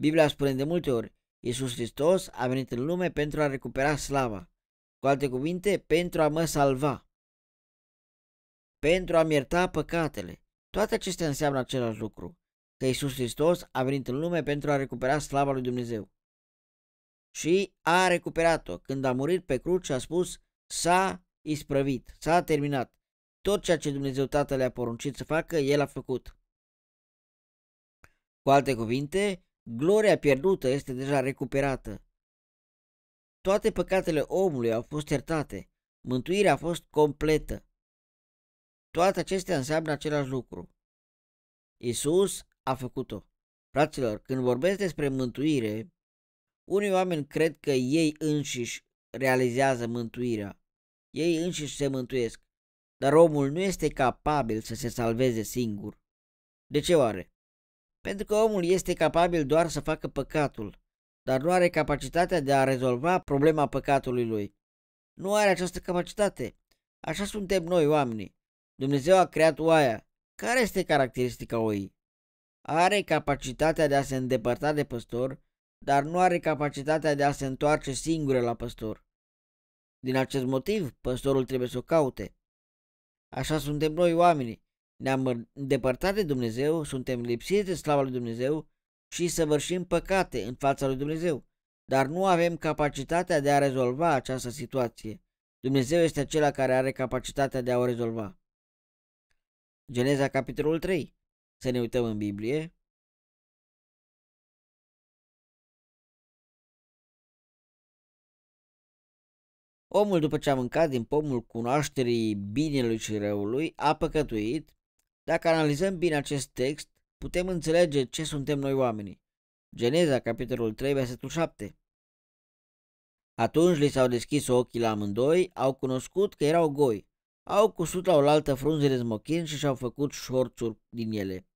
Biblia spune de multe ori, Iisus Hristos a venit în lume pentru a recupera slava. Cu alte cuvinte, pentru a mă salva. Pentru a-mi ierta păcatele. Toate acestea înseamnă același lucru. Că Iisus Hristos a venit în lume pentru a recupera slava lui Dumnezeu. Și a recuperat-o. Când a murit pe cruce a spus, s-a isprăvit, s-a terminat. Tot ceea ce Dumnezeu Tatăl le-a poruncit să facă, El a făcut. Cu alte cuvinte, gloria pierdută este deja recuperată. Toate păcatele omului au fost iertate, mântuirea a fost completă. Toate acestea înseamnă același lucru. Isus a făcut-o. Fraților, când vorbesc despre mântuire, unii oameni cred că ei înșiși realizează mântuirea. Ei înșiși se mântuiesc. Dar omul nu este capabil să se salveze singur. De ce oare? Pentru că omul este capabil doar să facă păcatul, dar nu are capacitatea de a rezolva problema păcatului lui. Nu are această capacitate. Așa suntem noi oamenii. Dumnezeu a creat oaia. Care este caracteristica oii? Are capacitatea de a se îndepărta de păstor, dar nu are capacitatea de a se întoarce singură la păstor. Din acest motiv, păstorul trebuie să o caute. Așa suntem noi oamenii. Ne-am îndepărtat de Dumnezeu, suntem lipsiți de slava lui Dumnezeu și săvârșim păcate în fața lui Dumnezeu. Dar nu avem capacitatea de a rezolva această situație. Dumnezeu este acela care are capacitatea de a o rezolva. Geneza capitolul 3. Să ne uităm în Biblie. Omul după ce a mâncat din pomul cunoașterii binelui și răului a păcătuit. Dacă analizăm bine acest text, putem înțelege ce suntem noi oamenii. Geneza, capitolul 3, versetul 7. Atunci li s-au deschis ochii la amândoi, au cunoscut că erau goi. Au cusut la oaltă frunze de smochin și și-au făcut șorțuri din ele.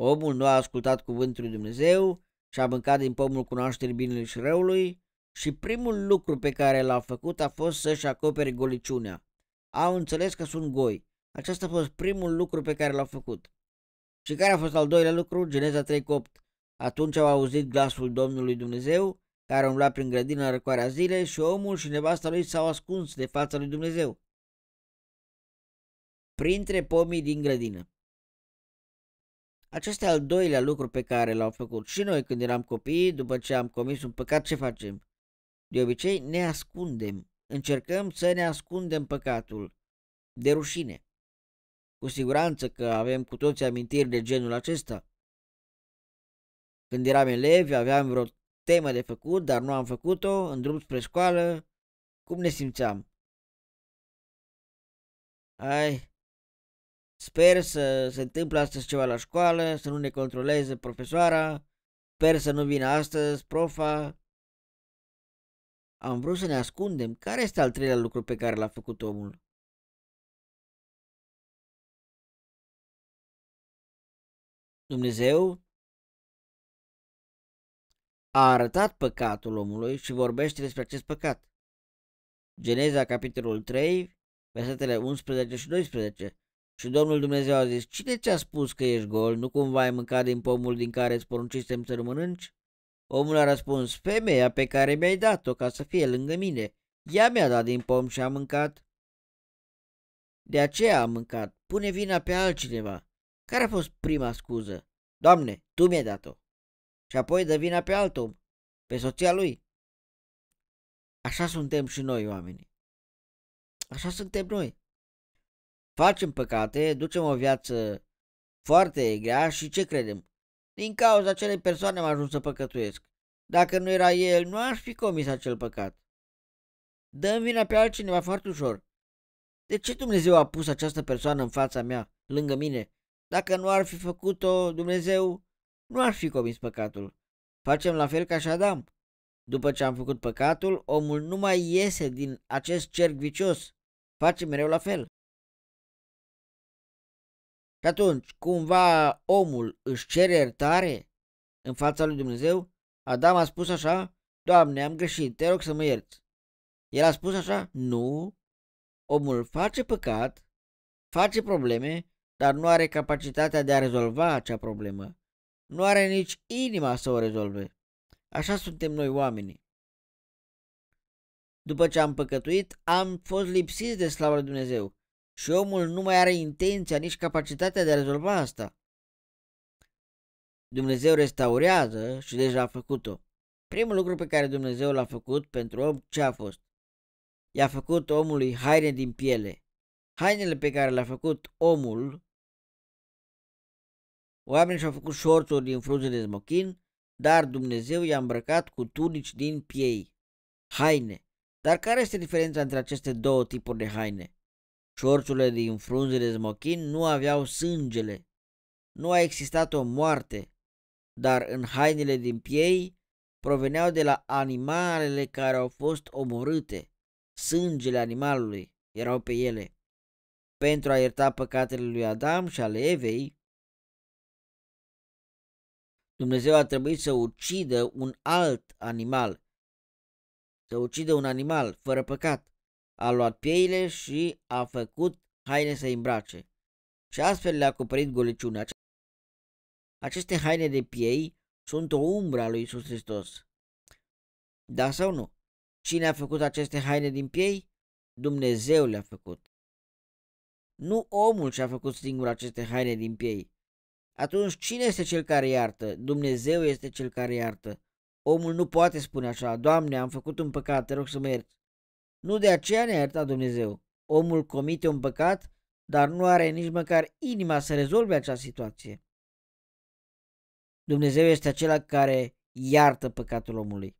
Omul nu a ascultat cuvântul lui Dumnezeu și a mâncat din pomul cunoașterii binelui și răului, și primul lucru pe care l-au făcut a fost să-și acopere goliciunea. Au înțeles că sunt goi. Acesta a fost primul lucru pe care l-au făcut. Și care a fost al doilea lucru? Geneza 3 8. Atunci au auzit glasul Domnului Dumnezeu, care umbla prin grădină în răcoarea zilei și omul și nevasta lui s-au ascuns de fața lui Dumnezeu. Printre pomii din grădină. Acesta e al doilea lucru pe care l-au făcut și noi când eram copii, după ce am comis un păcat, ce facem? De obicei ne ascundem, încercăm să ne ascundem păcatul de rușine. Cu siguranță că avem cu toți amintiri de genul acesta. Când eram elevi, aveam vreo temă de făcut, dar nu am făcut-o, în drum spre școală, cum ne simțeam? Ai, sper să se întâmple astăzi ceva la școală, să nu ne controleze profesoara, sper să nu vină astăzi profa, am vrut să ne ascundem. Care este al treilea lucru pe care l-a făcut omul? Dumnezeu a arătat păcatul omului și vorbește despre acest păcat. Geneza, capitolul 3, versetele 11 și 12. Și Domnul Dumnezeu a zis, cine ți-a spus că ești gol? Nu cumva ai mâncat din pomul din care îți poruncisem să nu mănânci? Omul a răspuns, femeia pe care mi-ai dat-o ca să fie lângă mine, ea mi-a dat din pom și a mâncat. De aceea am mâncat, pune vina pe altcineva. Care a fost prima scuză? Doamne, tu mi-ai dat-o. Și apoi dă vina pe alt om, pe soția lui. Așa suntem și noi oamenii. Așa suntem noi. Facem păcate, ducem o viață foarte grea și ce credem? Din cauza acelei persoane am ajuns să păcătuiesc. Dacă nu era el, nu aș fi comis acel păcat. Dă-mi vina pe altcineva foarte ușor. De ce Dumnezeu a pus această persoană în fața mea, lângă mine? Dacă nu ar fi făcut-o Dumnezeu, nu ar fi comis păcatul. Facem la fel ca și Adam. După ce am făcut păcatul, omul nu mai iese din acest cerc vicios. Facem mereu la fel. Și atunci, cumva omul își cere iertare în fața lui Dumnezeu? Adam a spus așa? Doamne, am greșit, te rog să mă ierți. El a spus așa? Nu. Omul face păcat, face probleme, dar nu are capacitatea de a rezolva acea problemă. Nu are nici inima să o rezolve. Așa suntem noi oamenii. După ce am păcătuit, am fost lipsiți de slavă lui Dumnezeu și omul nu mai are intenția nici capacitatea de a rezolva asta. Dumnezeu restaurează și deja a făcut-o. Primul lucru pe care Dumnezeu l-a făcut pentru om ce a fost? I-a făcut omului haine din piele. Hainele pe care le-a făcut omul, oamenii și-au făcut șorțuri din frunze de smochin, dar Dumnezeu i-a îmbrăcat cu tunici din piei, haine. Dar care este diferența între aceste două tipuri de haine? Șorțurile din frunzele smochin nu aveau sângele. Nu a existat o moarte, dar în hainele din piei proveneau de la animalele care au fost omorâte. Sângele animalului erau pe ele. Pentru a ierta păcatele lui Adam și ale Evei, Dumnezeu a trebuit să ucidă un alt animal, să ucidă un animal fără păcat a luat pieile și a făcut haine să îmbrace și astfel le-a acoperit goliciunea. Aceste haine de piei sunt o umbră a lui Isus Hristos. Da sau nu? Cine a făcut aceste haine din piei? Dumnezeu le-a făcut. Nu omul și-a făcut singur aceste haine din piei. Atunci cine este cel care iartă? Dumnezeu este cel care iartă. Omul nu poate spune așa, Doamne, am făcut un păcat, te rog să mă ierți. Nu de aceea ne-a iertat Dumnezeu. Omul comite un păcat, dar nu are nici măcar inima să rezolve acea situație. Dumnezeu este acela care iartă păcatul omului,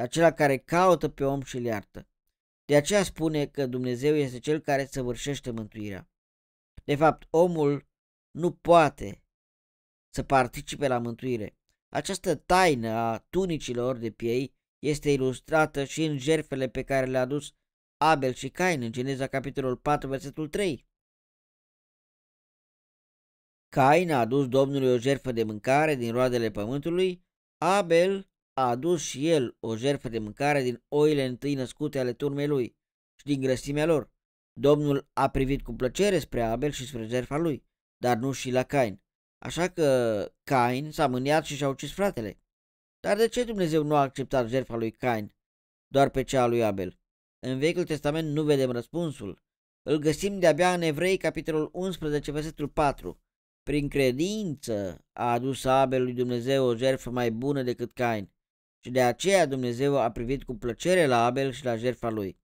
acela care caută pe om și îl iartă. De aceea spune că Dumnezeu este cel care săvârșește mântuirea. De fapt, omul nu poate să participe la mântuire. Această taină a tunicilor de piei este ilustrată și în jerfele pe care le-a adus Abel și Cain în Geneza capitolul 4, versetul 3. Cain a adus Domnului o jerfă de mâncare din roadele pământului, Abel a adus și el o jerfă de mâncare din oile întâi născute ale turmei lui și din grăsimea lor. Domnul a privit cu plăcere spre Abel și spre jerfa lui, dar nu și la Cain. Așa că Cain s-a mâniat și și-a ucis fratele. Dar de ce Dumnezeu nu a acceptat jertfa lui Cain, doar pe cea a lui Abel? În Vechiul Testament nu vedem răspunsul. Îl găsim de-abia în Evrei, capitolul 11, versetul 4. Prin credință a adus Abel lui Dumnezeu o jertfă mai bună decât Cain și de aceea Dumnezeu a privit cu plăcere la Abel și la jertfa lui.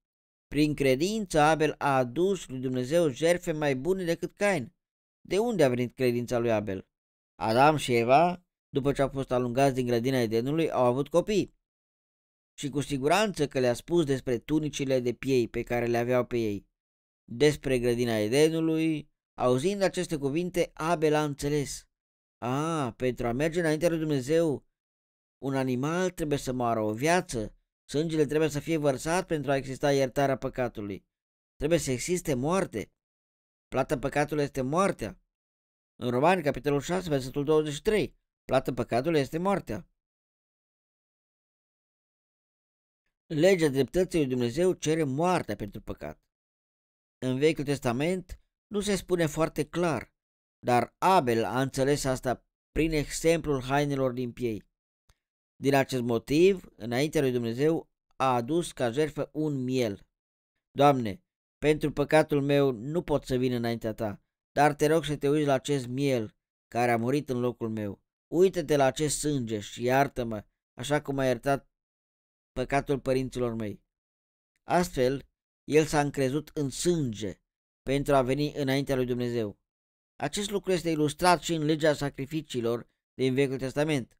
Prin credință Abel a adus lui Dumnezeu jertfe mai bune decât Cain. De unde a venit credința lui Abel? Adam și Eva după ce au fost alungați din grădina Edenului, au avut copii. Și cu siguranță că le-a spus despre tunicile de piei pe care le aveau pe ei. Despre grădina Edenului, auzind aceste cuvinte, Abel a înțeles. A, pentru a merge înainte lui Dumnezeu, un animal trebuie să moară o viață, sângele trebuie să fie vărsat pentru a exista iertarea păcatului. Trebuie să existe moarte. Plata păcatului este moartea. În Romani, capitolul 6, versetul 23. Plată păcatului este moartea. Legea dreptății lui Dumnezeu cere moartea pentru păcat. În Vechiul Testament nu se spune foarte clar, dar Abel a înțeles asta prin exemplul hainelor din piei. Din acest motiv, înaintea lui Dumnezeu a adus ca jertfă un miel. Doamne, pentru păcatul meu nu pot să vin înaintea ta, dar te rog să te uiți la acest miel care a murit în locul meu uită-te la acest sânge și iartă-mă, așa cum a iertat păcatul părinților mei. Astfel, el s-a încrezut în sânge pentru a veni înaintea lui Dumnezeu. Acest lucru este ilustrat și în legea sacrificiilor din Vechiul Testament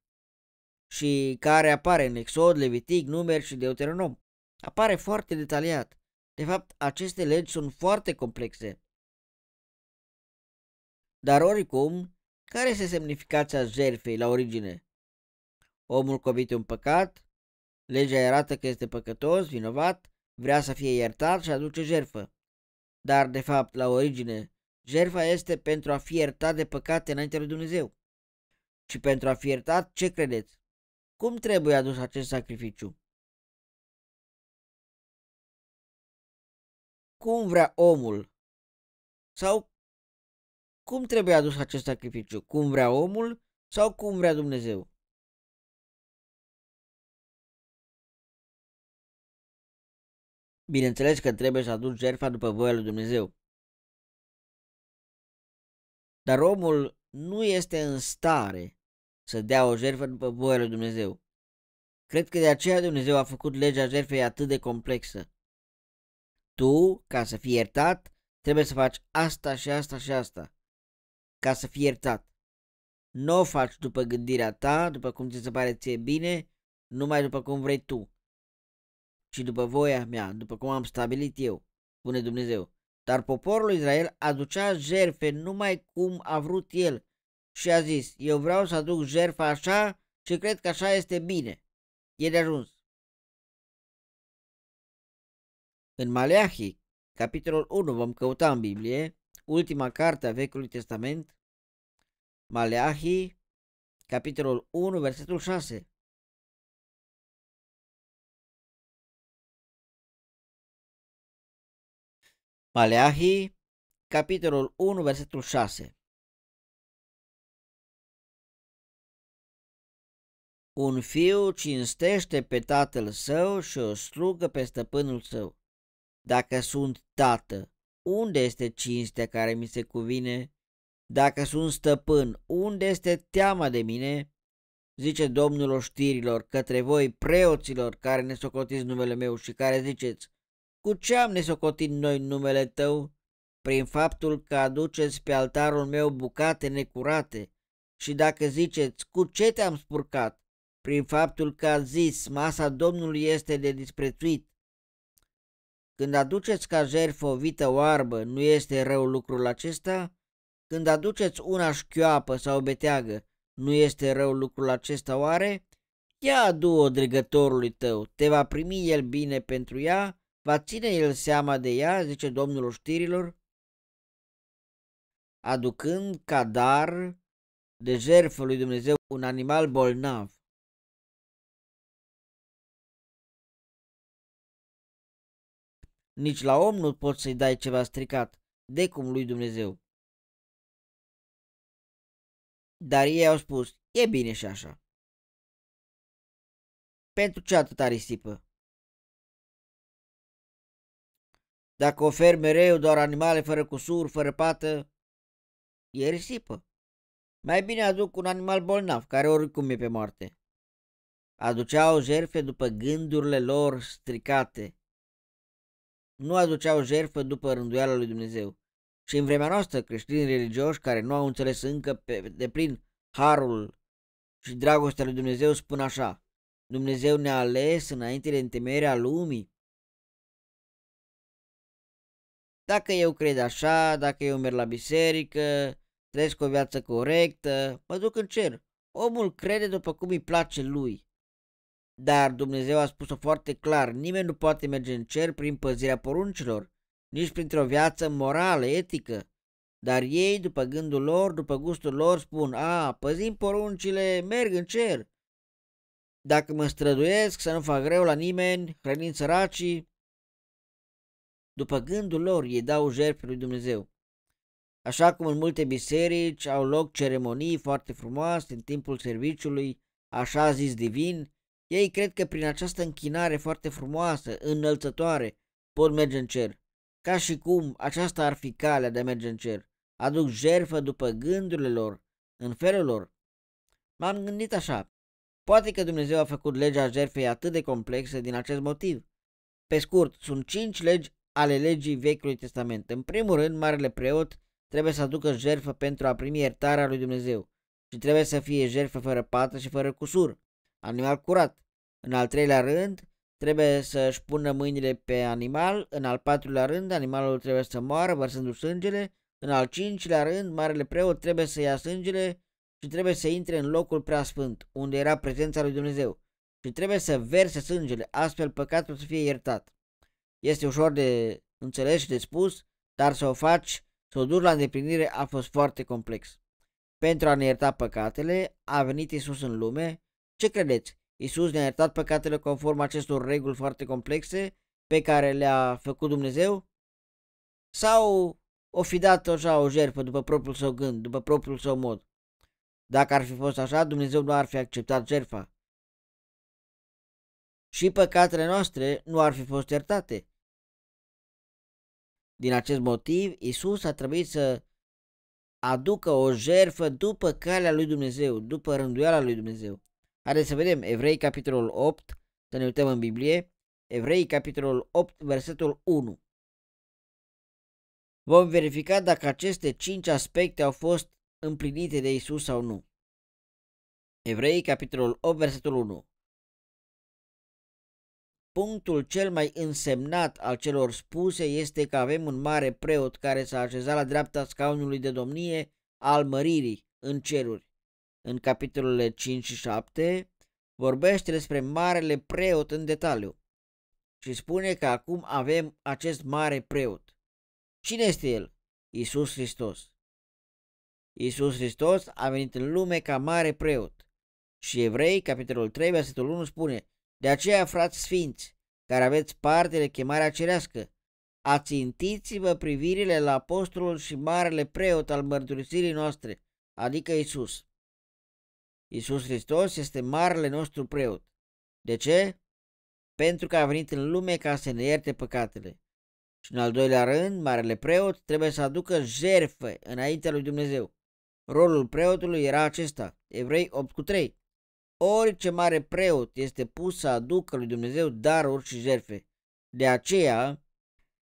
și care apare în Exod, Levitic, Numeri și Deuteronom. Apare foarte detaliat. De fapt, aceste legi sunt foarte complexe. Dar oricum, care este semnificația jertfei la origine? Omul comite un păcat, legea arată că este păcătos, vinovat, vrea să fie iertat și aduce jertfă. Dar, de fapt, la origine, jertfa este pentru a fi iertat de păcate înainte lui Dumnezeu. Și pentru a fi iertat, ce credeți? Cum trebuie adus acest sacrificiu? Cum vrea omul? Sau cum trebuie adus acest sacrificiu? Cum vrea omul sau cum vrea Dumnezeu? Bineînțeles că trebuie să aduci jertfa după voia lui Dumnezeu. Dar omul nu este în stare să dea o jertfă după voia lui Dumnezeu. Cred că de aceea Dumnezeu a făcut legea jertfei atât de complexă. Tu, ca să fii iertat, trebuie să faci asta și asta și asta ca să fii iertat. Nu o faci după gândirea ta, după cum ți se pare ție bine, numai după cum vrei tu, ci după voia mea, după cum am stabilit eu, spune Dumnezeu. Dar poporul Israel aducea jerfe numai cum a vrut el și a zis, eu vreau să aduc jerfa așa și cred că așa este bine. E de ajuns. În Maleahi, capitolul 1, vom căuta în Biblie, ultima carte a Vechiului Testament, Maleahi, capitolul 1, versetul 6. Maleahi, capitolul 1, versetul 6. Un fiu cinstește pe tatăl său și o slugă pe stăpânul său. Dacă sunt tată, unde este cinstea care mi se cuvine? Dacă sunt stăpân, unde este teama de mine? Zice Domnul oștirilor, către voi preoților care ne socotiți numele meu și care ziceți, cu ce am nesocotit noi numele tău? Prin faptul că aduceți pe altarul meu bucate necurate. Și dacă ziceți, cu ce te-am spurcat? Prin faptul că ați zis, masa Domnului este de disprețuit când aduceți ca jertfă o vită oarbă, nu este rău lucrul acesta? Când aduceți una șchioapă sau o beteagă, nu este rău lucrul acesta oare? Ia adu-o dregătorului tău, te va primi el bine pentru ea, va ține el seama de ea, zice domnul știrilor. Aducând ca dar de jertfă lui Dumnezeu un animal bolnav, Nici la om nu poți să-i dai ceva stricat, de cum lui Dumnezeu. Dar ei au spus, e bine și așa. Pentru ce atâta risipă? Dacă oferi mereu doar animale fără cusur, fără pată, e risipă. Mai bine aduc un animal bolnav, care oricum e pe moarte. Aduceau jerfe după gândurile lor stricate, nu aduceau jertfă după rânduiala lui Dumnezeu. Și în vremea noastră, creștini religioși care nu au înțeles încă pe deplin harul și dragostea lui Dumnezeu spun așa, Dumnezeu ne-a ales înainte de întemeierea lumii. Dacă eu cred așa, dacă eu merg la biserică, trăiesc o viață corectă, mă duc în cer. Omul crede după cum îi place lui. Dar Dumnezeu a spus-o foarte clar, nimeni nu poate merge în cer prin păzirea poruncilor, nici printr-o viață morală, etică. Dar ei, după gândul lor, după gustul lor, spun, a, păzim poruncile, merg în cer. Dacă mă străduiesc să nu fac greu la nimeni, hrănind săracii, după gândul lor ei dau jertfe lui Dumnezeu. Așa cum în multe biserici au loc ceremonii foarte frumoase în timpul serviciului, așa zis divin, ei cred că prin această închinare foarte frumoasă, înălțătoare, pot merge în cer. Ca și cum aceasta ar fi calea de a merge în cer. Aduc jerfă după gândurile lor, în felul lor. M-am gândit așa. Poate că Dumnezeu a făcut legea jerfei atât de complexă din acest motiv. Pe scurt, sunt cinci legi ale legii Vechiului Testament. În primul rând, marele preot trebuie să aducă jerfă pentru a primi iertarea lui Dumnezeu și trebuie să fie jerfă fără pată și fără cusur animal curat. În al treilea rând, trebuie să-și pună mâinile pe animal, în al patrulea rând, animalul trebuie să moară vărsându sângele, în al cincilea rând, marele preot trebuie să ia sângele și trebuie să intre în locul preasfânt, unde era prezența lui Dumnezeu, și trebuie să verse sângele, astfel păcatul să fie iertat. Este ușor de înțeles și de spus, dar să o faci, să o duci la îndeplinire a fost foarte complex. Pentru a ne ierta păcatele, a venit Isus în lume, ce credeți? Isus ne-a iertat păcatele conform acestor reguli foarte complexe pe care le-a făcut Dumnezeu? Sau o fi dat așa o jertfă după propriul său gând, după propriul său mod? Dacă ar fi fost așa, Dumnezeu nu ar fi acceptat jertfa. Și păcatele noastre nu ar fi fost iertate. Din acest motiv, Isus a trebuit să aducă o jertfă după calea lui Dumnezeu, după rânduiala lui Dumnezeu. Haideți să vedem Evrei capitolul 8, să ne uităm în Biblie, Evrei capitolul 8, versetul 1. Vom verifica dacă aceste cinci aspecte au fost împlinite de Isus sau nu. Evrei capitolul 8, versetul 1. Punctul cel mai însemnat al celor spuse este că avem un mare preot care s-a așezat la dreapta scaunului de domnie al măririi în ceruri în capitolele 5 și 7, vorbește despre marele preot în detaliu și spune că acum avem acest mare preot. Cine este el? Isus Hristos. Isus Hristos a venit în lume ca mare preot. Și Evrei, capitolul 3, versetul 1 spune, De aceea, frați sfinți, care aveți parte de chemarea cerească, ațintiți-vă privirile la apostolul și marele preot al mărturisirii noastre, adică Isus. Iisus Hristos este marele nostru preot. De ce? Pentru că a venit în lume ca să ne ierte păcatele. Și în al doilea rând, marele preot trebuie să aducă jerfă înaintea lui Dumnezeu. Rolul preotului era acesta, Evrei 8 cu 3. Orice mare preot este pus să aducă lui Dumnezeu daruri și jerfe. De aceea,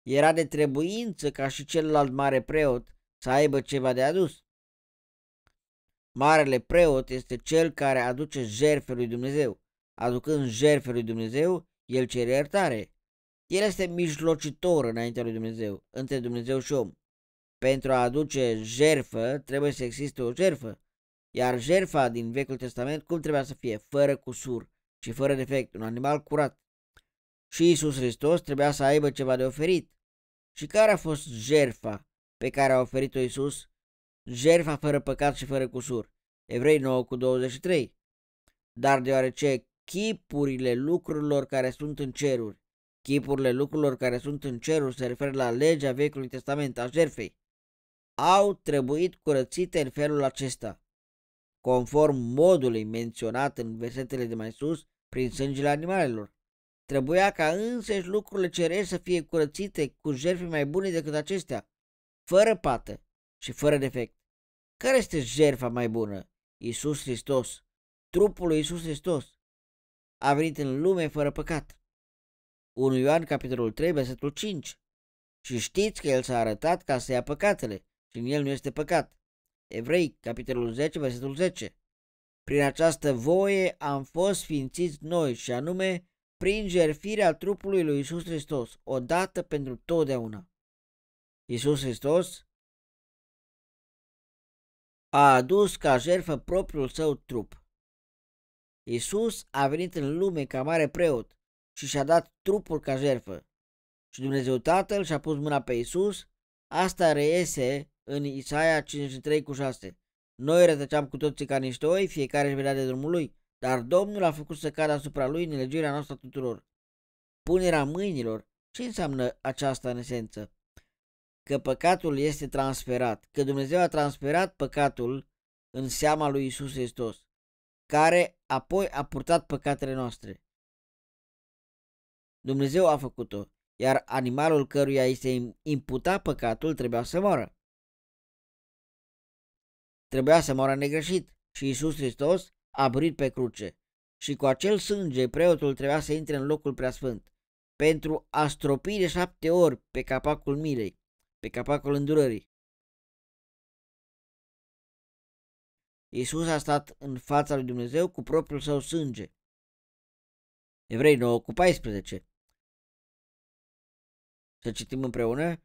era de trebuință ca și celălalt mare preot să aibă ceva de adus. Marele preot este cel care aduce jertfe lui Dumnezeu. Aducând jertfe lui Dumnezeu, el cere iertare. El este mijlocitor înaintea lui Dumnezeu, între Dumnezeu și om. Pentru a aduce jertfă, trebuie să existe o jertfă. Iar jertfa din Vechiul Testament cum trebuia să fie? Fără cusur și fără defect, un animal curat. Și Isus Hristos trebuia să aibă ceva de oferit. Și care a fost jertfa pe care a oferit-o Isus? jertfa fără păcat și fără cusur. Evrei 9 cu 23. Dar deoarece chipurile lucrurilor care sunt în ceruri, chipurile lucrurilor care sunt în ceruri se referă la legea Vechiului Testament a jertfei, au trebuit curățite în felul acesta, conform modului menționat în versetele de mai sus, prin sângele animalelor. Trebuia ca însăși lucrurile cerești să fie curățite cu jertfe mai bune decât acestea, fără pată, și fără defect. Care este jertfa mai bună? Iisus Hristos. Trupul lui Iisus Hristos. A venit în lume fără păcat. 1 Ioan, capitolul 3, versetul 5. Și știți că El s-a arătat ca să ia păcatele și în El nu este păcat. Evrei, capitolul 10, versetul 10. Prin această voie am fost sfințiți noi și anume prin jerfirea trupului lui Iisus Hristos, odată pentru totdeauna. Iisus Hristos a adus ca jertfă propriul său trup. Isus a venit în lume ca mare preot și și-a dat trupul ca jertfă. Și Dumnezeu Tatăl și-a pus mâna pe Isus, asta reiese în Isaia 53 cu 6. Noi rătăceam cu toții ca niște oi, fiecare își vedea de drumul lui, dar Domnul a făcut să cadă asupra lui nelegiuirea noastră tuturor. Punerea mâinilor, ce înseamnă aceasta în esență? că păcatul este transferat, că Dumnezeu a transferat păcatul în seama lui Isus Hristos, care apoi a purtat păcatele noastre. Dumnezeu a făcut-o, iar animalul căruia îi se imputa păcatul trebuia să moară. Trebuia să moară negreșit și Isus Hristos a brit pe cruce și cu acel sânge preotul trebuia să intre în locul preasfânt pentru a stropi de șapte ori pe capacul milei pe capacul îndurării. Iisus a stat în fața lui Dumnezeu cu propriul său sânge. Evrei 9 cu 14. Să citim împreună.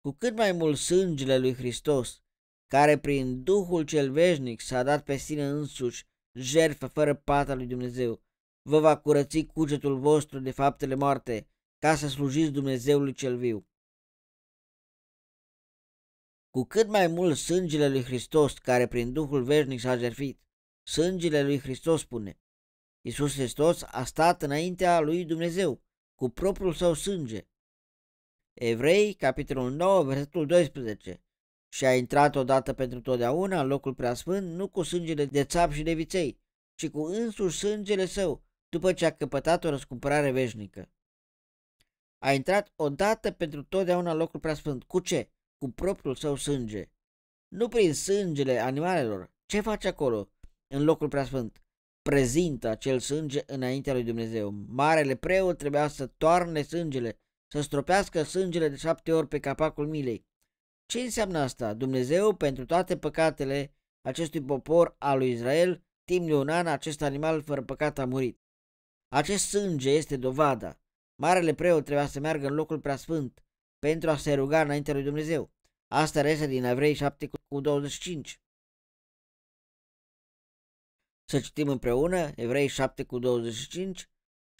Cu cât mai mult sângele lui Hristos, care prin Duhul cel veșnic s-a dat pe sine însuși, jertfă fără pata lui Dumnezeu, vă va curăți cugetul vostru de faptele moarte, ca să slujiți Dumnezeului cel viu. Cu cât mai mult sângele lui Hristos, care prin Duhul veșnic s-a jertfit, sângele lui Hristos spune, Iisus Hristos a stat înaintea lui Dumnezeu cu propriul său sânge. Evrei, capitolul 9, versetul 12 și a intrat odată pentru totdeauna în locul preasfânt, nu cu sângele de țap și de viței, ci cu însuși sângele său, după ce a căpătat o răscumpărare veșnică. A intrat odată pentru totdeauna în locul preasfânt. Cu ce? Cu propriul său sânge. Nu prin sângele animalelor. Ce face acolo, în locul preasfânt? Prezintă acel sânge înaintea lui Dumnezeu. Marele preot trebuia să toarne sângele, să stropească sângele de șapte ori pe capacul milei. Ce înseamnă asta? Dumnezeu, pentru toate păcatele acestui popor al lui Israel, timp de un an acest animal fără păcat a murit. Acest sânge este dovada Marele preot trebuia să meargă în locul preasfânt pentru a se ruga înaintea lui Dumnezeu. Asta reiese din Evrei 7 cu 25. Să citim împreună Evrei 7 cu 25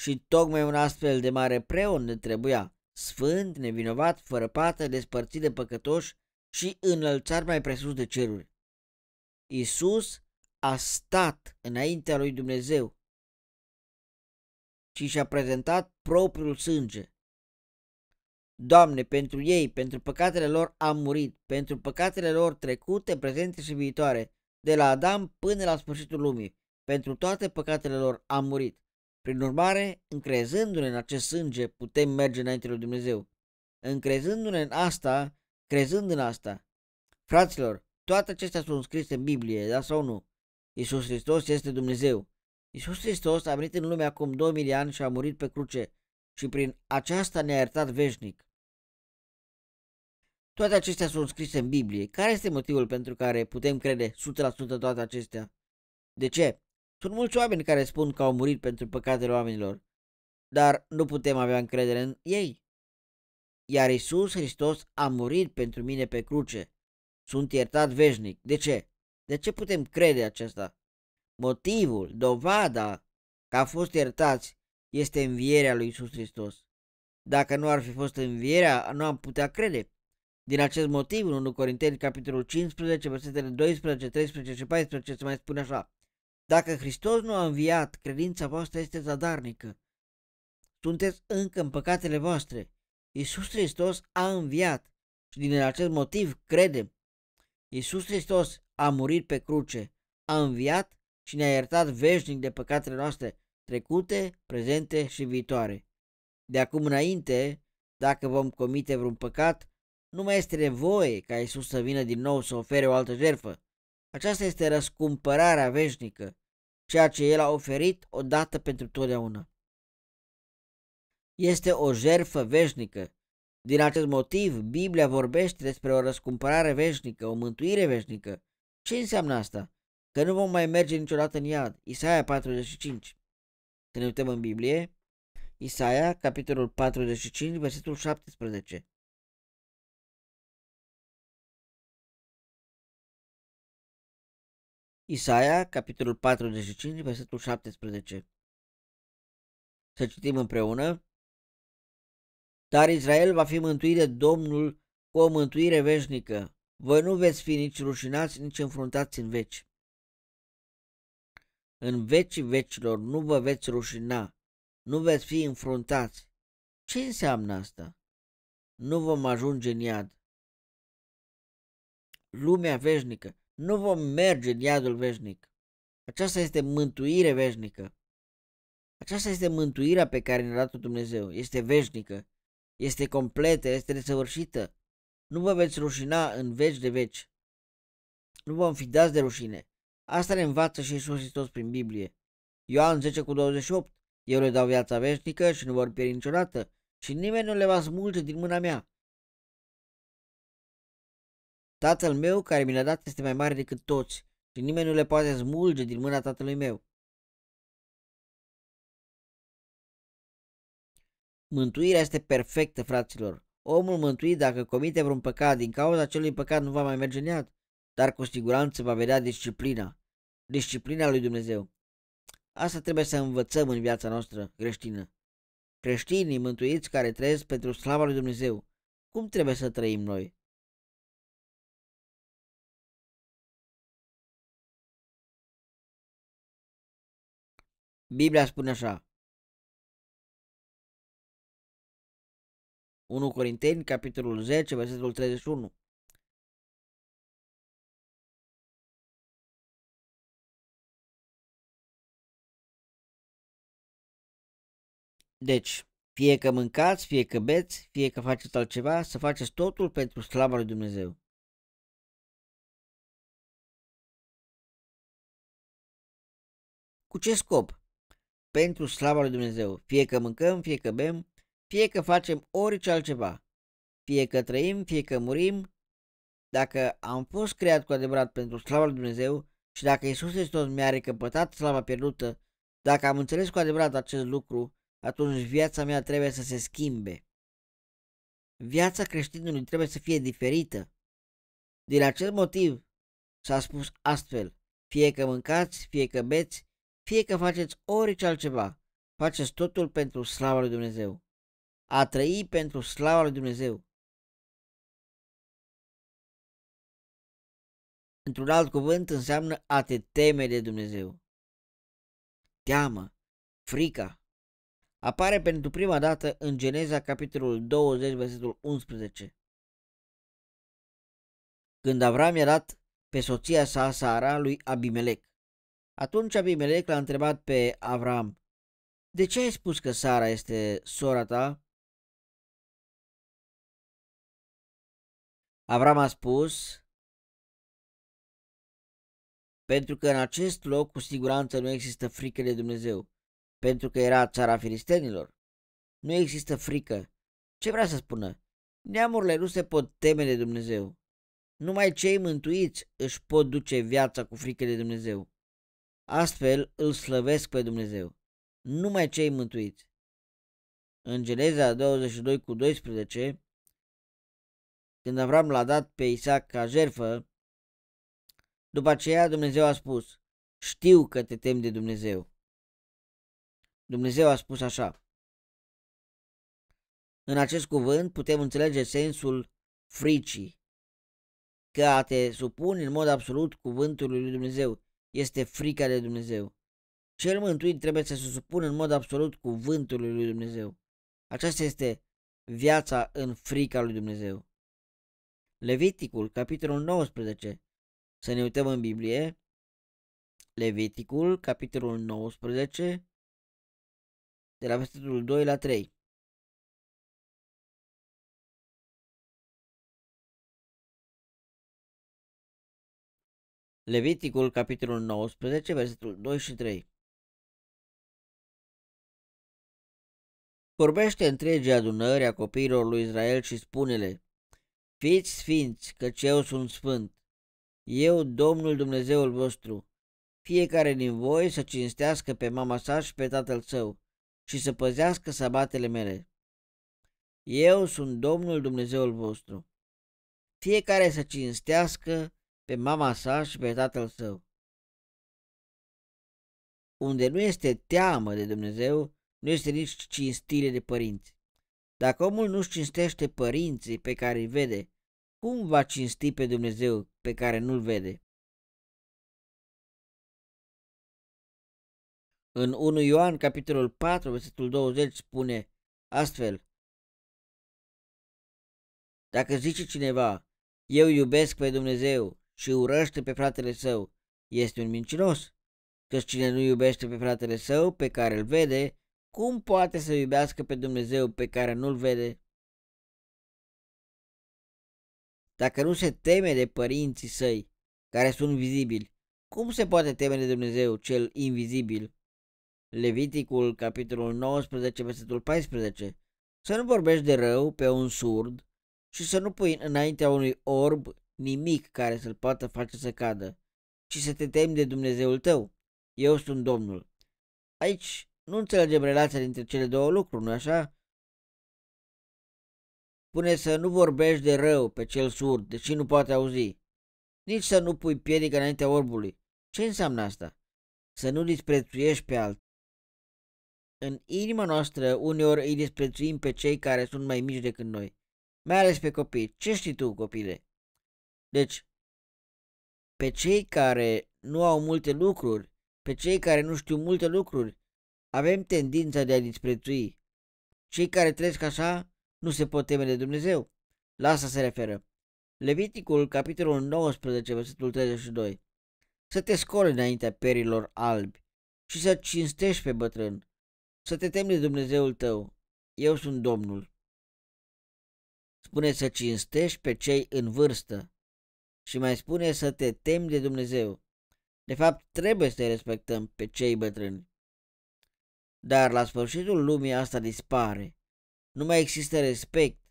și tocmai un astfel de mare preot ne trebuia, sfânt, nevinovat, fără pată, despărțit de păcătoși și înălțat mai presus de ceruri. Isus a stat înaintea lui Dumnezeu ci și-a prezentat propriul sânge. Doamne, pentru ei, pentru păcatele lor am murit, pentru păcatele lor trecute, prezente și viitoare, de la Adam până la sfârșitul lumii, pentru toate păcatele lor am murit. Prin urmare, încrezându-ne în acest sânge, putem merge înainte lui Dumnezeu. Încrezându-ne în asta, crezând în asta. Fraților, toate acestea sunt scrise în Biblie, da sau nu? Iisus Hristos este Dumnezeu. Iisus Hristos a venit în lume acum 2000 de ani și a murit pe cruce și prin aceasta ne-a iertat veșnic. Toate acestea sunt scrise în Biblie. Care este motivul pentru care putem crede 100% toate acestea? De ce? Sunt mulți oameni care spun că au murit pentru păcatele oamenilor, dar nu putem avea încredere în ei. Iar Isus Hristos a murit pentru mine pe cruce. Sunt iertat veșnic. De ce? De ce putem crede acesta? motivul, dovada că a fost iertați este învierea lui Isus Hristos. Dacă nu ar fi fost învierea, nu am putea crede. Din acest motiv, în 1 Corinteni, capitolul 15, versetele 12, 13 și 14, se mai spune așa. Dacă Hristos nu a înviat, credința voastră este zadarnică. Sunteți încă în păcatele voastre. Iisus Hristos a înviat și din acest motiv credem. Iisus Hristos a murit pe cruce, a înviat și ne-a iertat veșnic de păcatele noastre trecute, prezente și viitoare. De acum înainte, dacă vom comite vreun păcat, nu mai este nevoie ca Isus să vină din nou să ofere o altă jertfă. Aceasta este răscumpărarea veșnică, ceea ce El a oferit odată pentru totdeauna. Este o jertfă veșnică. Din acest motiv, Biblia vorbește despre o răscumpărare veșnică, o mântuire veșnică. Ce înseamnă asta? că nu vom mai merge niciodată în iad. Isaia 45. Să ne uităm în Biblie. Isaia, capitolul 45, versetul 17. Isaia, capitolul 45, versetul 17. Să citim împreună. Dar Israel va fi mântuit de Domnul cu o mântuire veșnică. Voi nu veți fi nici rușinați, nici înfruntați în veci în vecii vecilor nu vă veți rușina, nu veți fi înfruntați. Ce înseamnă asta? Nu vom ajunge în iad. Lumea veșnică. Nu vom merge în iadul veșnic. Aceasta este mântuire veșnică. Aceasta este mântuirea pe care ne-a dat-o Dumnezeu. Este veșnică, este completă, este desăvârșită. Nu vă veți rușina în veci de veci. Nu vom fi dați de rușine. Asta ne învață și Iisus Hristos prin Biblie. Ioan 10 cu 28 Eu le dau viața veșnică și nu vor pieri niciodată și nimeni nu le va smulge din mâna mea. Tatăl meu care mi l-a dat este mai mare decât toți și nimeni nu le poate smulge din mâna tatălui meu. Mântuirea este perfectă, fraților. Omul mântuit, dacă comite vreun păcat, din cauza acelui păcat nu va mai merge în iad, dar cu siguranță va vedea disciplina disciplina lui Dumnezeu. Asta trebuie să învățăm în viața noastră creștină. Creștinii mântuiți care trăiesc pentru slava lui Dumnezeu, cum trebuie să trăim noi? Biblia spune așa. 1 Corinteni, capitolul 10, versetul 31. Deci, fie că mâncați, fie că beți, fie că faceți altceva, să faceți totul pentru slava lui Dumnezeu. Cu ce scop? Pentru slava lui Dumnezeu. Fie că mâncăm, fie că bem, fie că facem orice altceva. Fie că trăim, fie că murim, dacă am fost creat cu adevărat pentru slava lui Dumnezeu și dacă Isus Hristos mi-a recăpătat slava pierdută, dacă am înțeles cu adevărat acest lucru, atunci viața mea trebuie să se schimbe. Viața creștinului trebuie să fie diferită. Din acest motiv s-a spus astfel, fie că mâncați, fie că beți, fie că faceți orice altceva, faceți totul pentru slava lui Dumnezeu. A trăi pentru slava lui Dumnezeu. Într-un alt cuvânt înseamnă a te teme de Dumnezeu. Teamă, frica, apare pentru prima dată în Geneza, capitolul 20, versetul 11. Când Avram i-a dat pe soția sa Sara lui Abimelec. Atunci Abimelec l-a întrebat pe Avram, De ce ai spus că Sara este sora ta? Avram a spus, pentru că în acest loc cu siguranță nu există frică de Dumnezeu pentru că era țara filistenilor. Nu există frică. Ce vrea să spună? Neamurile nu se pot teme de Dumnezeu. Numai cei mântuiți își pot duce viața cu frică de Dumnezeu. Astfel îl slăvesc pe Dumnezeu. Numai cei mântuiți. În Geneza 22 cu 12, când Avram l-a dat pe Isaac ca jerfă, după aceea Dumnezeu a spus, știu că te temi de Dumnezeu Dumnezeu a spus așa. În acest cuvânt putem înțelege sensul fricii, că a te supune în mod absolut cuvântului lui Dumnezeu este frica de Dumnezeu. Cel mântuit trebuie să se supună în mod absolut cuvântului lui Dumnezeu. Aceasta este viața în frica lui Dumnezeu. Leviticul, capitolul 19. Să ne uităm în Biblie. Leviticul, capitolul 19, de la versetul 2 la 3. Leviticul, capitolul 19, versetul 2 și 3. Vorbește întregii adunări a copiilor lui Israel și spune-le, Fiți sfinți, căci eu sunt sfânt. Eu, Domnul Dumnezeul vostru, fiecare din voi să cinstească pe mama sa și pe tatăl său, și să păzească sabatele mele. Eu sunt Domnul Dumnezeul vostru. Fiecare să cinstească pe mama sa și pe tatăl său. Unde nu este teamă de Dumnezeu, nu este nici cinstire de părinți. Dacă omul nu-și cinstește părinții pe care îi vede, cum va cinsti pe Dumnezeu pe care nu-l vede? În 1 Ioan, capitolul 4, versetul 20 spune astfel. Dacă zice cineva, eu iubesc pe Dumnezeu și urăște pe fratele său, este un mincinos. Căci cine nu iubește pe fratele său pe care îl vede, cum poate să iubească pe Dumnezeu pe care nu-l vede? Dacă nu se teme de părinții săi, care sunt vizibili, cum se poate teme de Dumnezeu cel invizibil? Leviticul, capitolul 19, versetul 14. Să nu vorbești de rău pe un surd și să nu pui înaintea unui orb nimic care să-l poată face să cadă, ci să te temi de Dumnezeul tău. Eu sunt Domnul. Aici nu înțelegem relația dintre cele două lucruri, nu așa? pune să nu vorbești de rău pe cel surd, deși nu poate auzi. Nici să nu pui piedică înaintea orbului. Ce înseamnă asta? Să nu disprețuiești pe alt în inima noastră uneori îi desprețuim pe cei care sunt mai mici decât noi, mai ales pe copii. Ce știi tu, copile? Deci, pe cei care nu au multe lucruri, pe cei care nu știu multe lucruri, avem tendința de a disprețui. Cei care trăiesc așa nu se pot teme de Dumnezeu. La asta se referă. Leviticul, capitolul 19, versetul 32. Să te scoli înaintea perilor albi și să cinstești pe bătrân să te temi de Dumnezeul tău. Eu sunt Domnul. Spune să cinstești pe cei în vârstă și mai spune să te temi de Dumnezeu. De fapt, trebuie să-i respectăm pe cei bătrâni. Dar la sfârșitul lumii asta dispare. Nu mai există respect.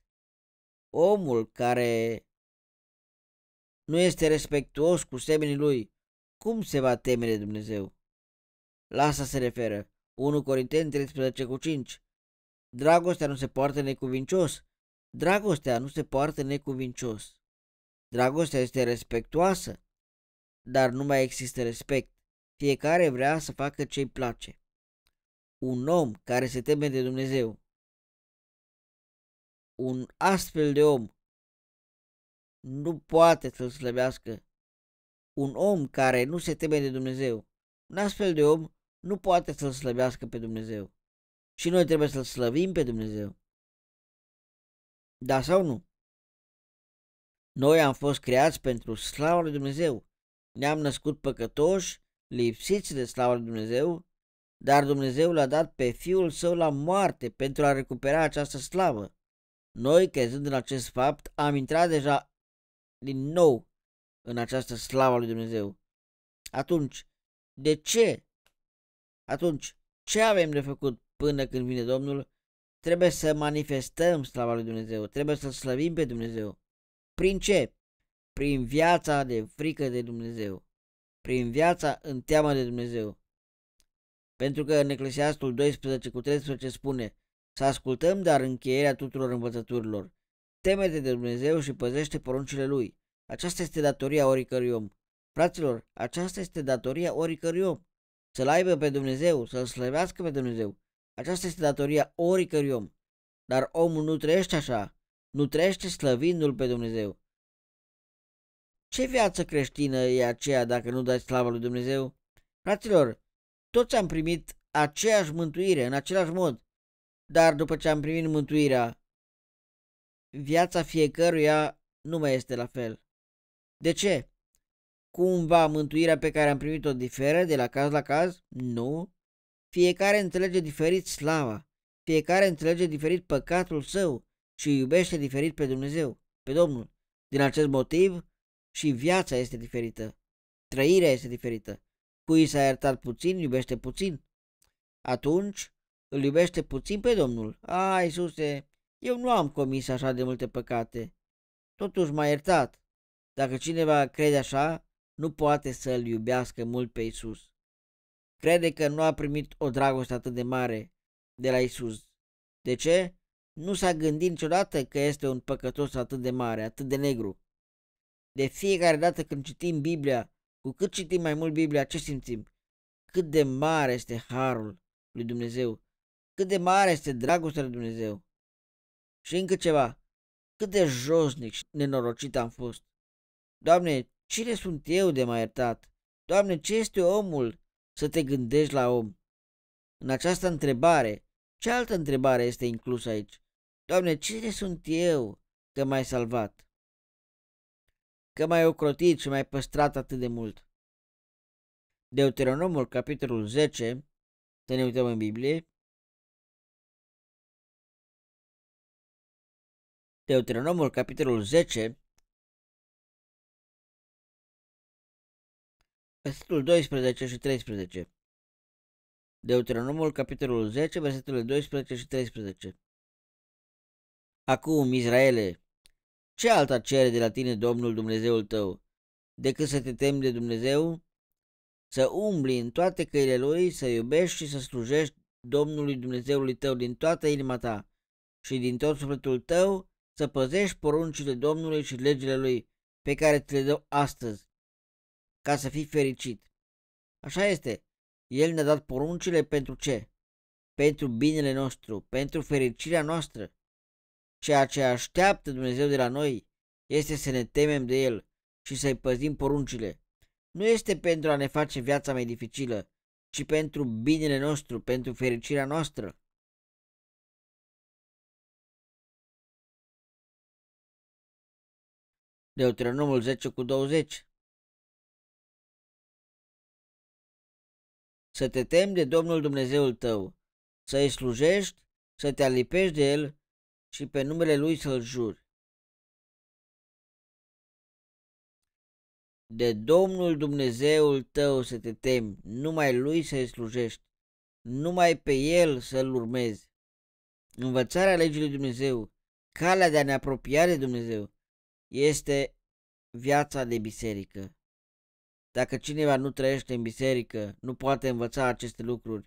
Omul care nu este respectuos cu semenii lui, cum se va teme de Dumnezeu? La asta se referă. 1 Corinteni 13 cu 5 Dragostea nu se poartă necuvincios. Dragostea nu se poartă necuvincios. Dragostea este respectuoasă, dar nu mai există respect. Fiecare vrea să facă ce-i place. Un om care se teme de Dumnezeu. Un astfel de om nu poate să-l slăbească. Un om care nu se teme de Dumnezeu. Un astfel de om nu poate să-L slăbească pe Dumnezeu. Și noi trebuie să-L slăvim pe Dumnezeu. Da sau nu? Noi am fost creați pentru slava lui Dumnezeu. Ne-am născut păcătoși, lipsiți de slava lui Dumnezeu, dar Dumnezeu l-a dat pe Fiul Său la moarte pentru a recupera această slavă. Noi, crezând în acest fapt, am intrat deja din nou în această slavă lui Dumnezeu. Atunci, de ce atunci, ce avem de făcut până când vine Domnul? Trebuie să manifestăm slava lui Dumnezeu, trebuie să slăvim pe Dumnezeu. Prin ce? Prin viața de frică de Dumnezeu, prin viața în teamă de Dumnezeu. Pentru că în Eclesiastul 12 cu 13 spune să ascultăm dar încheierea tuturor învățăturilor. Temete de Dumnezeu și păzește poruncile Lui. Aceasta este datoria oricărui om. Fraților, aceasta este datoria oricărui om să-L aibă pe Dumnezeu, să-L slăvească pe Dumnezeu. Aceasta este datoria oricărui om. Dar omul nu trăiește așa, nu trăiește slăvindu-L pe Dumnezeu. Ce viață creștină e aceea dacă nu dai slavă lui Dumnezeu? Fraților, toți am primit aceeași mântuire în același mod, dar după ce am primit mântuirea, viața fiecăruia nu mai este la fel. De ce? Cumva mântuirea pe care am primit-o diferă de la caz la caz? Nu. Fiecare înțelege diferit slava, fiecare înțelege diferit păcatul său și iubește diferit pe Dumnezeu, pe Domnul. Din acest motiv și viața este diferită, trăirea este diferită. Cui s-a iertat puțin, iubește puțin. Atunci îl iubește puțin pe Domnul. A, Iisuse, eu nu am comis așa de multe păcate. Totuși m-a iertat. Dacă cineva crede așa, nu poate să-L iubească mult pe Isus. Crede că nu a primit o dragoste atât de mare de la Isus. De ce? Nu s-a gândit niciodată că este un păcătos atât de mare, atât de negru. De fiecare dată când citim Biblia, cu cât citim mai mult Biblia, ce simțim? Cât de mare este harul lui Dumnezeu, cât de mare este dragostea lui Dumnezeu. Și încă ceva, cât de josnic și nenorocit am fost. Doamne, Cine sunt eu de mai iertat? Doamne, ce este omul să te gândești la om? În această întrebare, ce altă întrebare este inclusă aici? Doamne, cine sunt eu că m-ai salvat? Că m-ai ocrotit și m-ai păstrat atât de mult? Deuteronomul, capitolul 10, să ne uităm în Biblie. Deuteronomul, capitolul 10, versetul 12 și 13. Deuteronomul, capitolul 10, versetele 12 și 13. Acum, Israele, ce alta cere de la tine Domnul Dumnezeul tău, decât să te temi de Dumnezeu, să umbli în toate căile Lui, să iubești și să slujești Domnului Dumnezeului tău din toată inima ta și din tot sufletul tău, să păzești poruncile Domnului și legile Lui pe care ți le dau astăzi, ca să fii fericit. Așa este. El ne-a dat poruncile pentru ce? Pentru binele nostru, pentru fericirea noastră. Ceea ce așteaptă Dumnezeu de la noi este să ne temem de El și să-i păzim poruncile. Nu este pentru a ne face viața mai dificilă, ci pentru binele nostru, pentru fericirea noastră. Deuteronomul 10 cu 20 să te temi de Domnul Dumnezeul tău, să-i slujești, să te alipești de el și pe numele lui să-l juri. De Domnul Dumnezeul tău să te temi, numai lui să-i slujești, numai pe el să-l urmezi. Învățarea legii lui Dumnezeu, calea de a ne apropia de Dumnezeu, este viața de biserică. Dacă cineva nu trăiește în biserică, nu poate învăța aceste lucruri.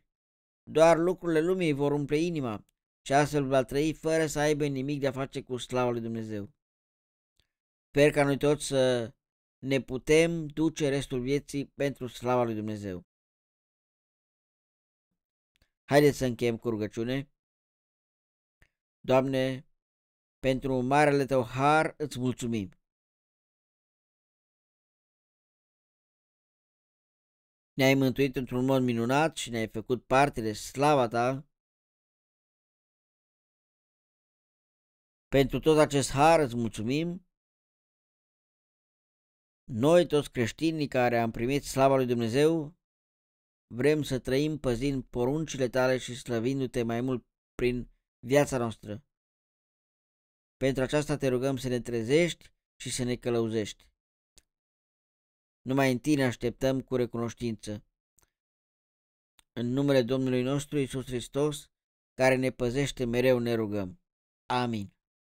Doar lucrurile lumii vor umple inima și astfel va trăi fără să aibă nimic de a face cu slava lui Dumnezeu. Sper ca noi toți să ne putem duce restul vieții pentru slava lui Dumnezeu. Haideți să încheiem cu rugăciune. Doamne, pentru marele tău har îți mulțumim. ne-ai mântuit într-un mod minunat și ne-ai făcut parte de slava ta. Pentru tot acest har îți mulțumim. Noi, toți creștinii care am primit slava lui Dumnezeu, vrem să trăim păzind poruncile tale și slăvindu-te mai mult prin viața noastră. Pentru aceasta te rugăm să ne trezești și să ne călăuzești. Numai în tine așteptăm cu recunoștință. În numele Domnului nostru Isus Hristos, care ne păzește mereu, ne rugăm. Amin.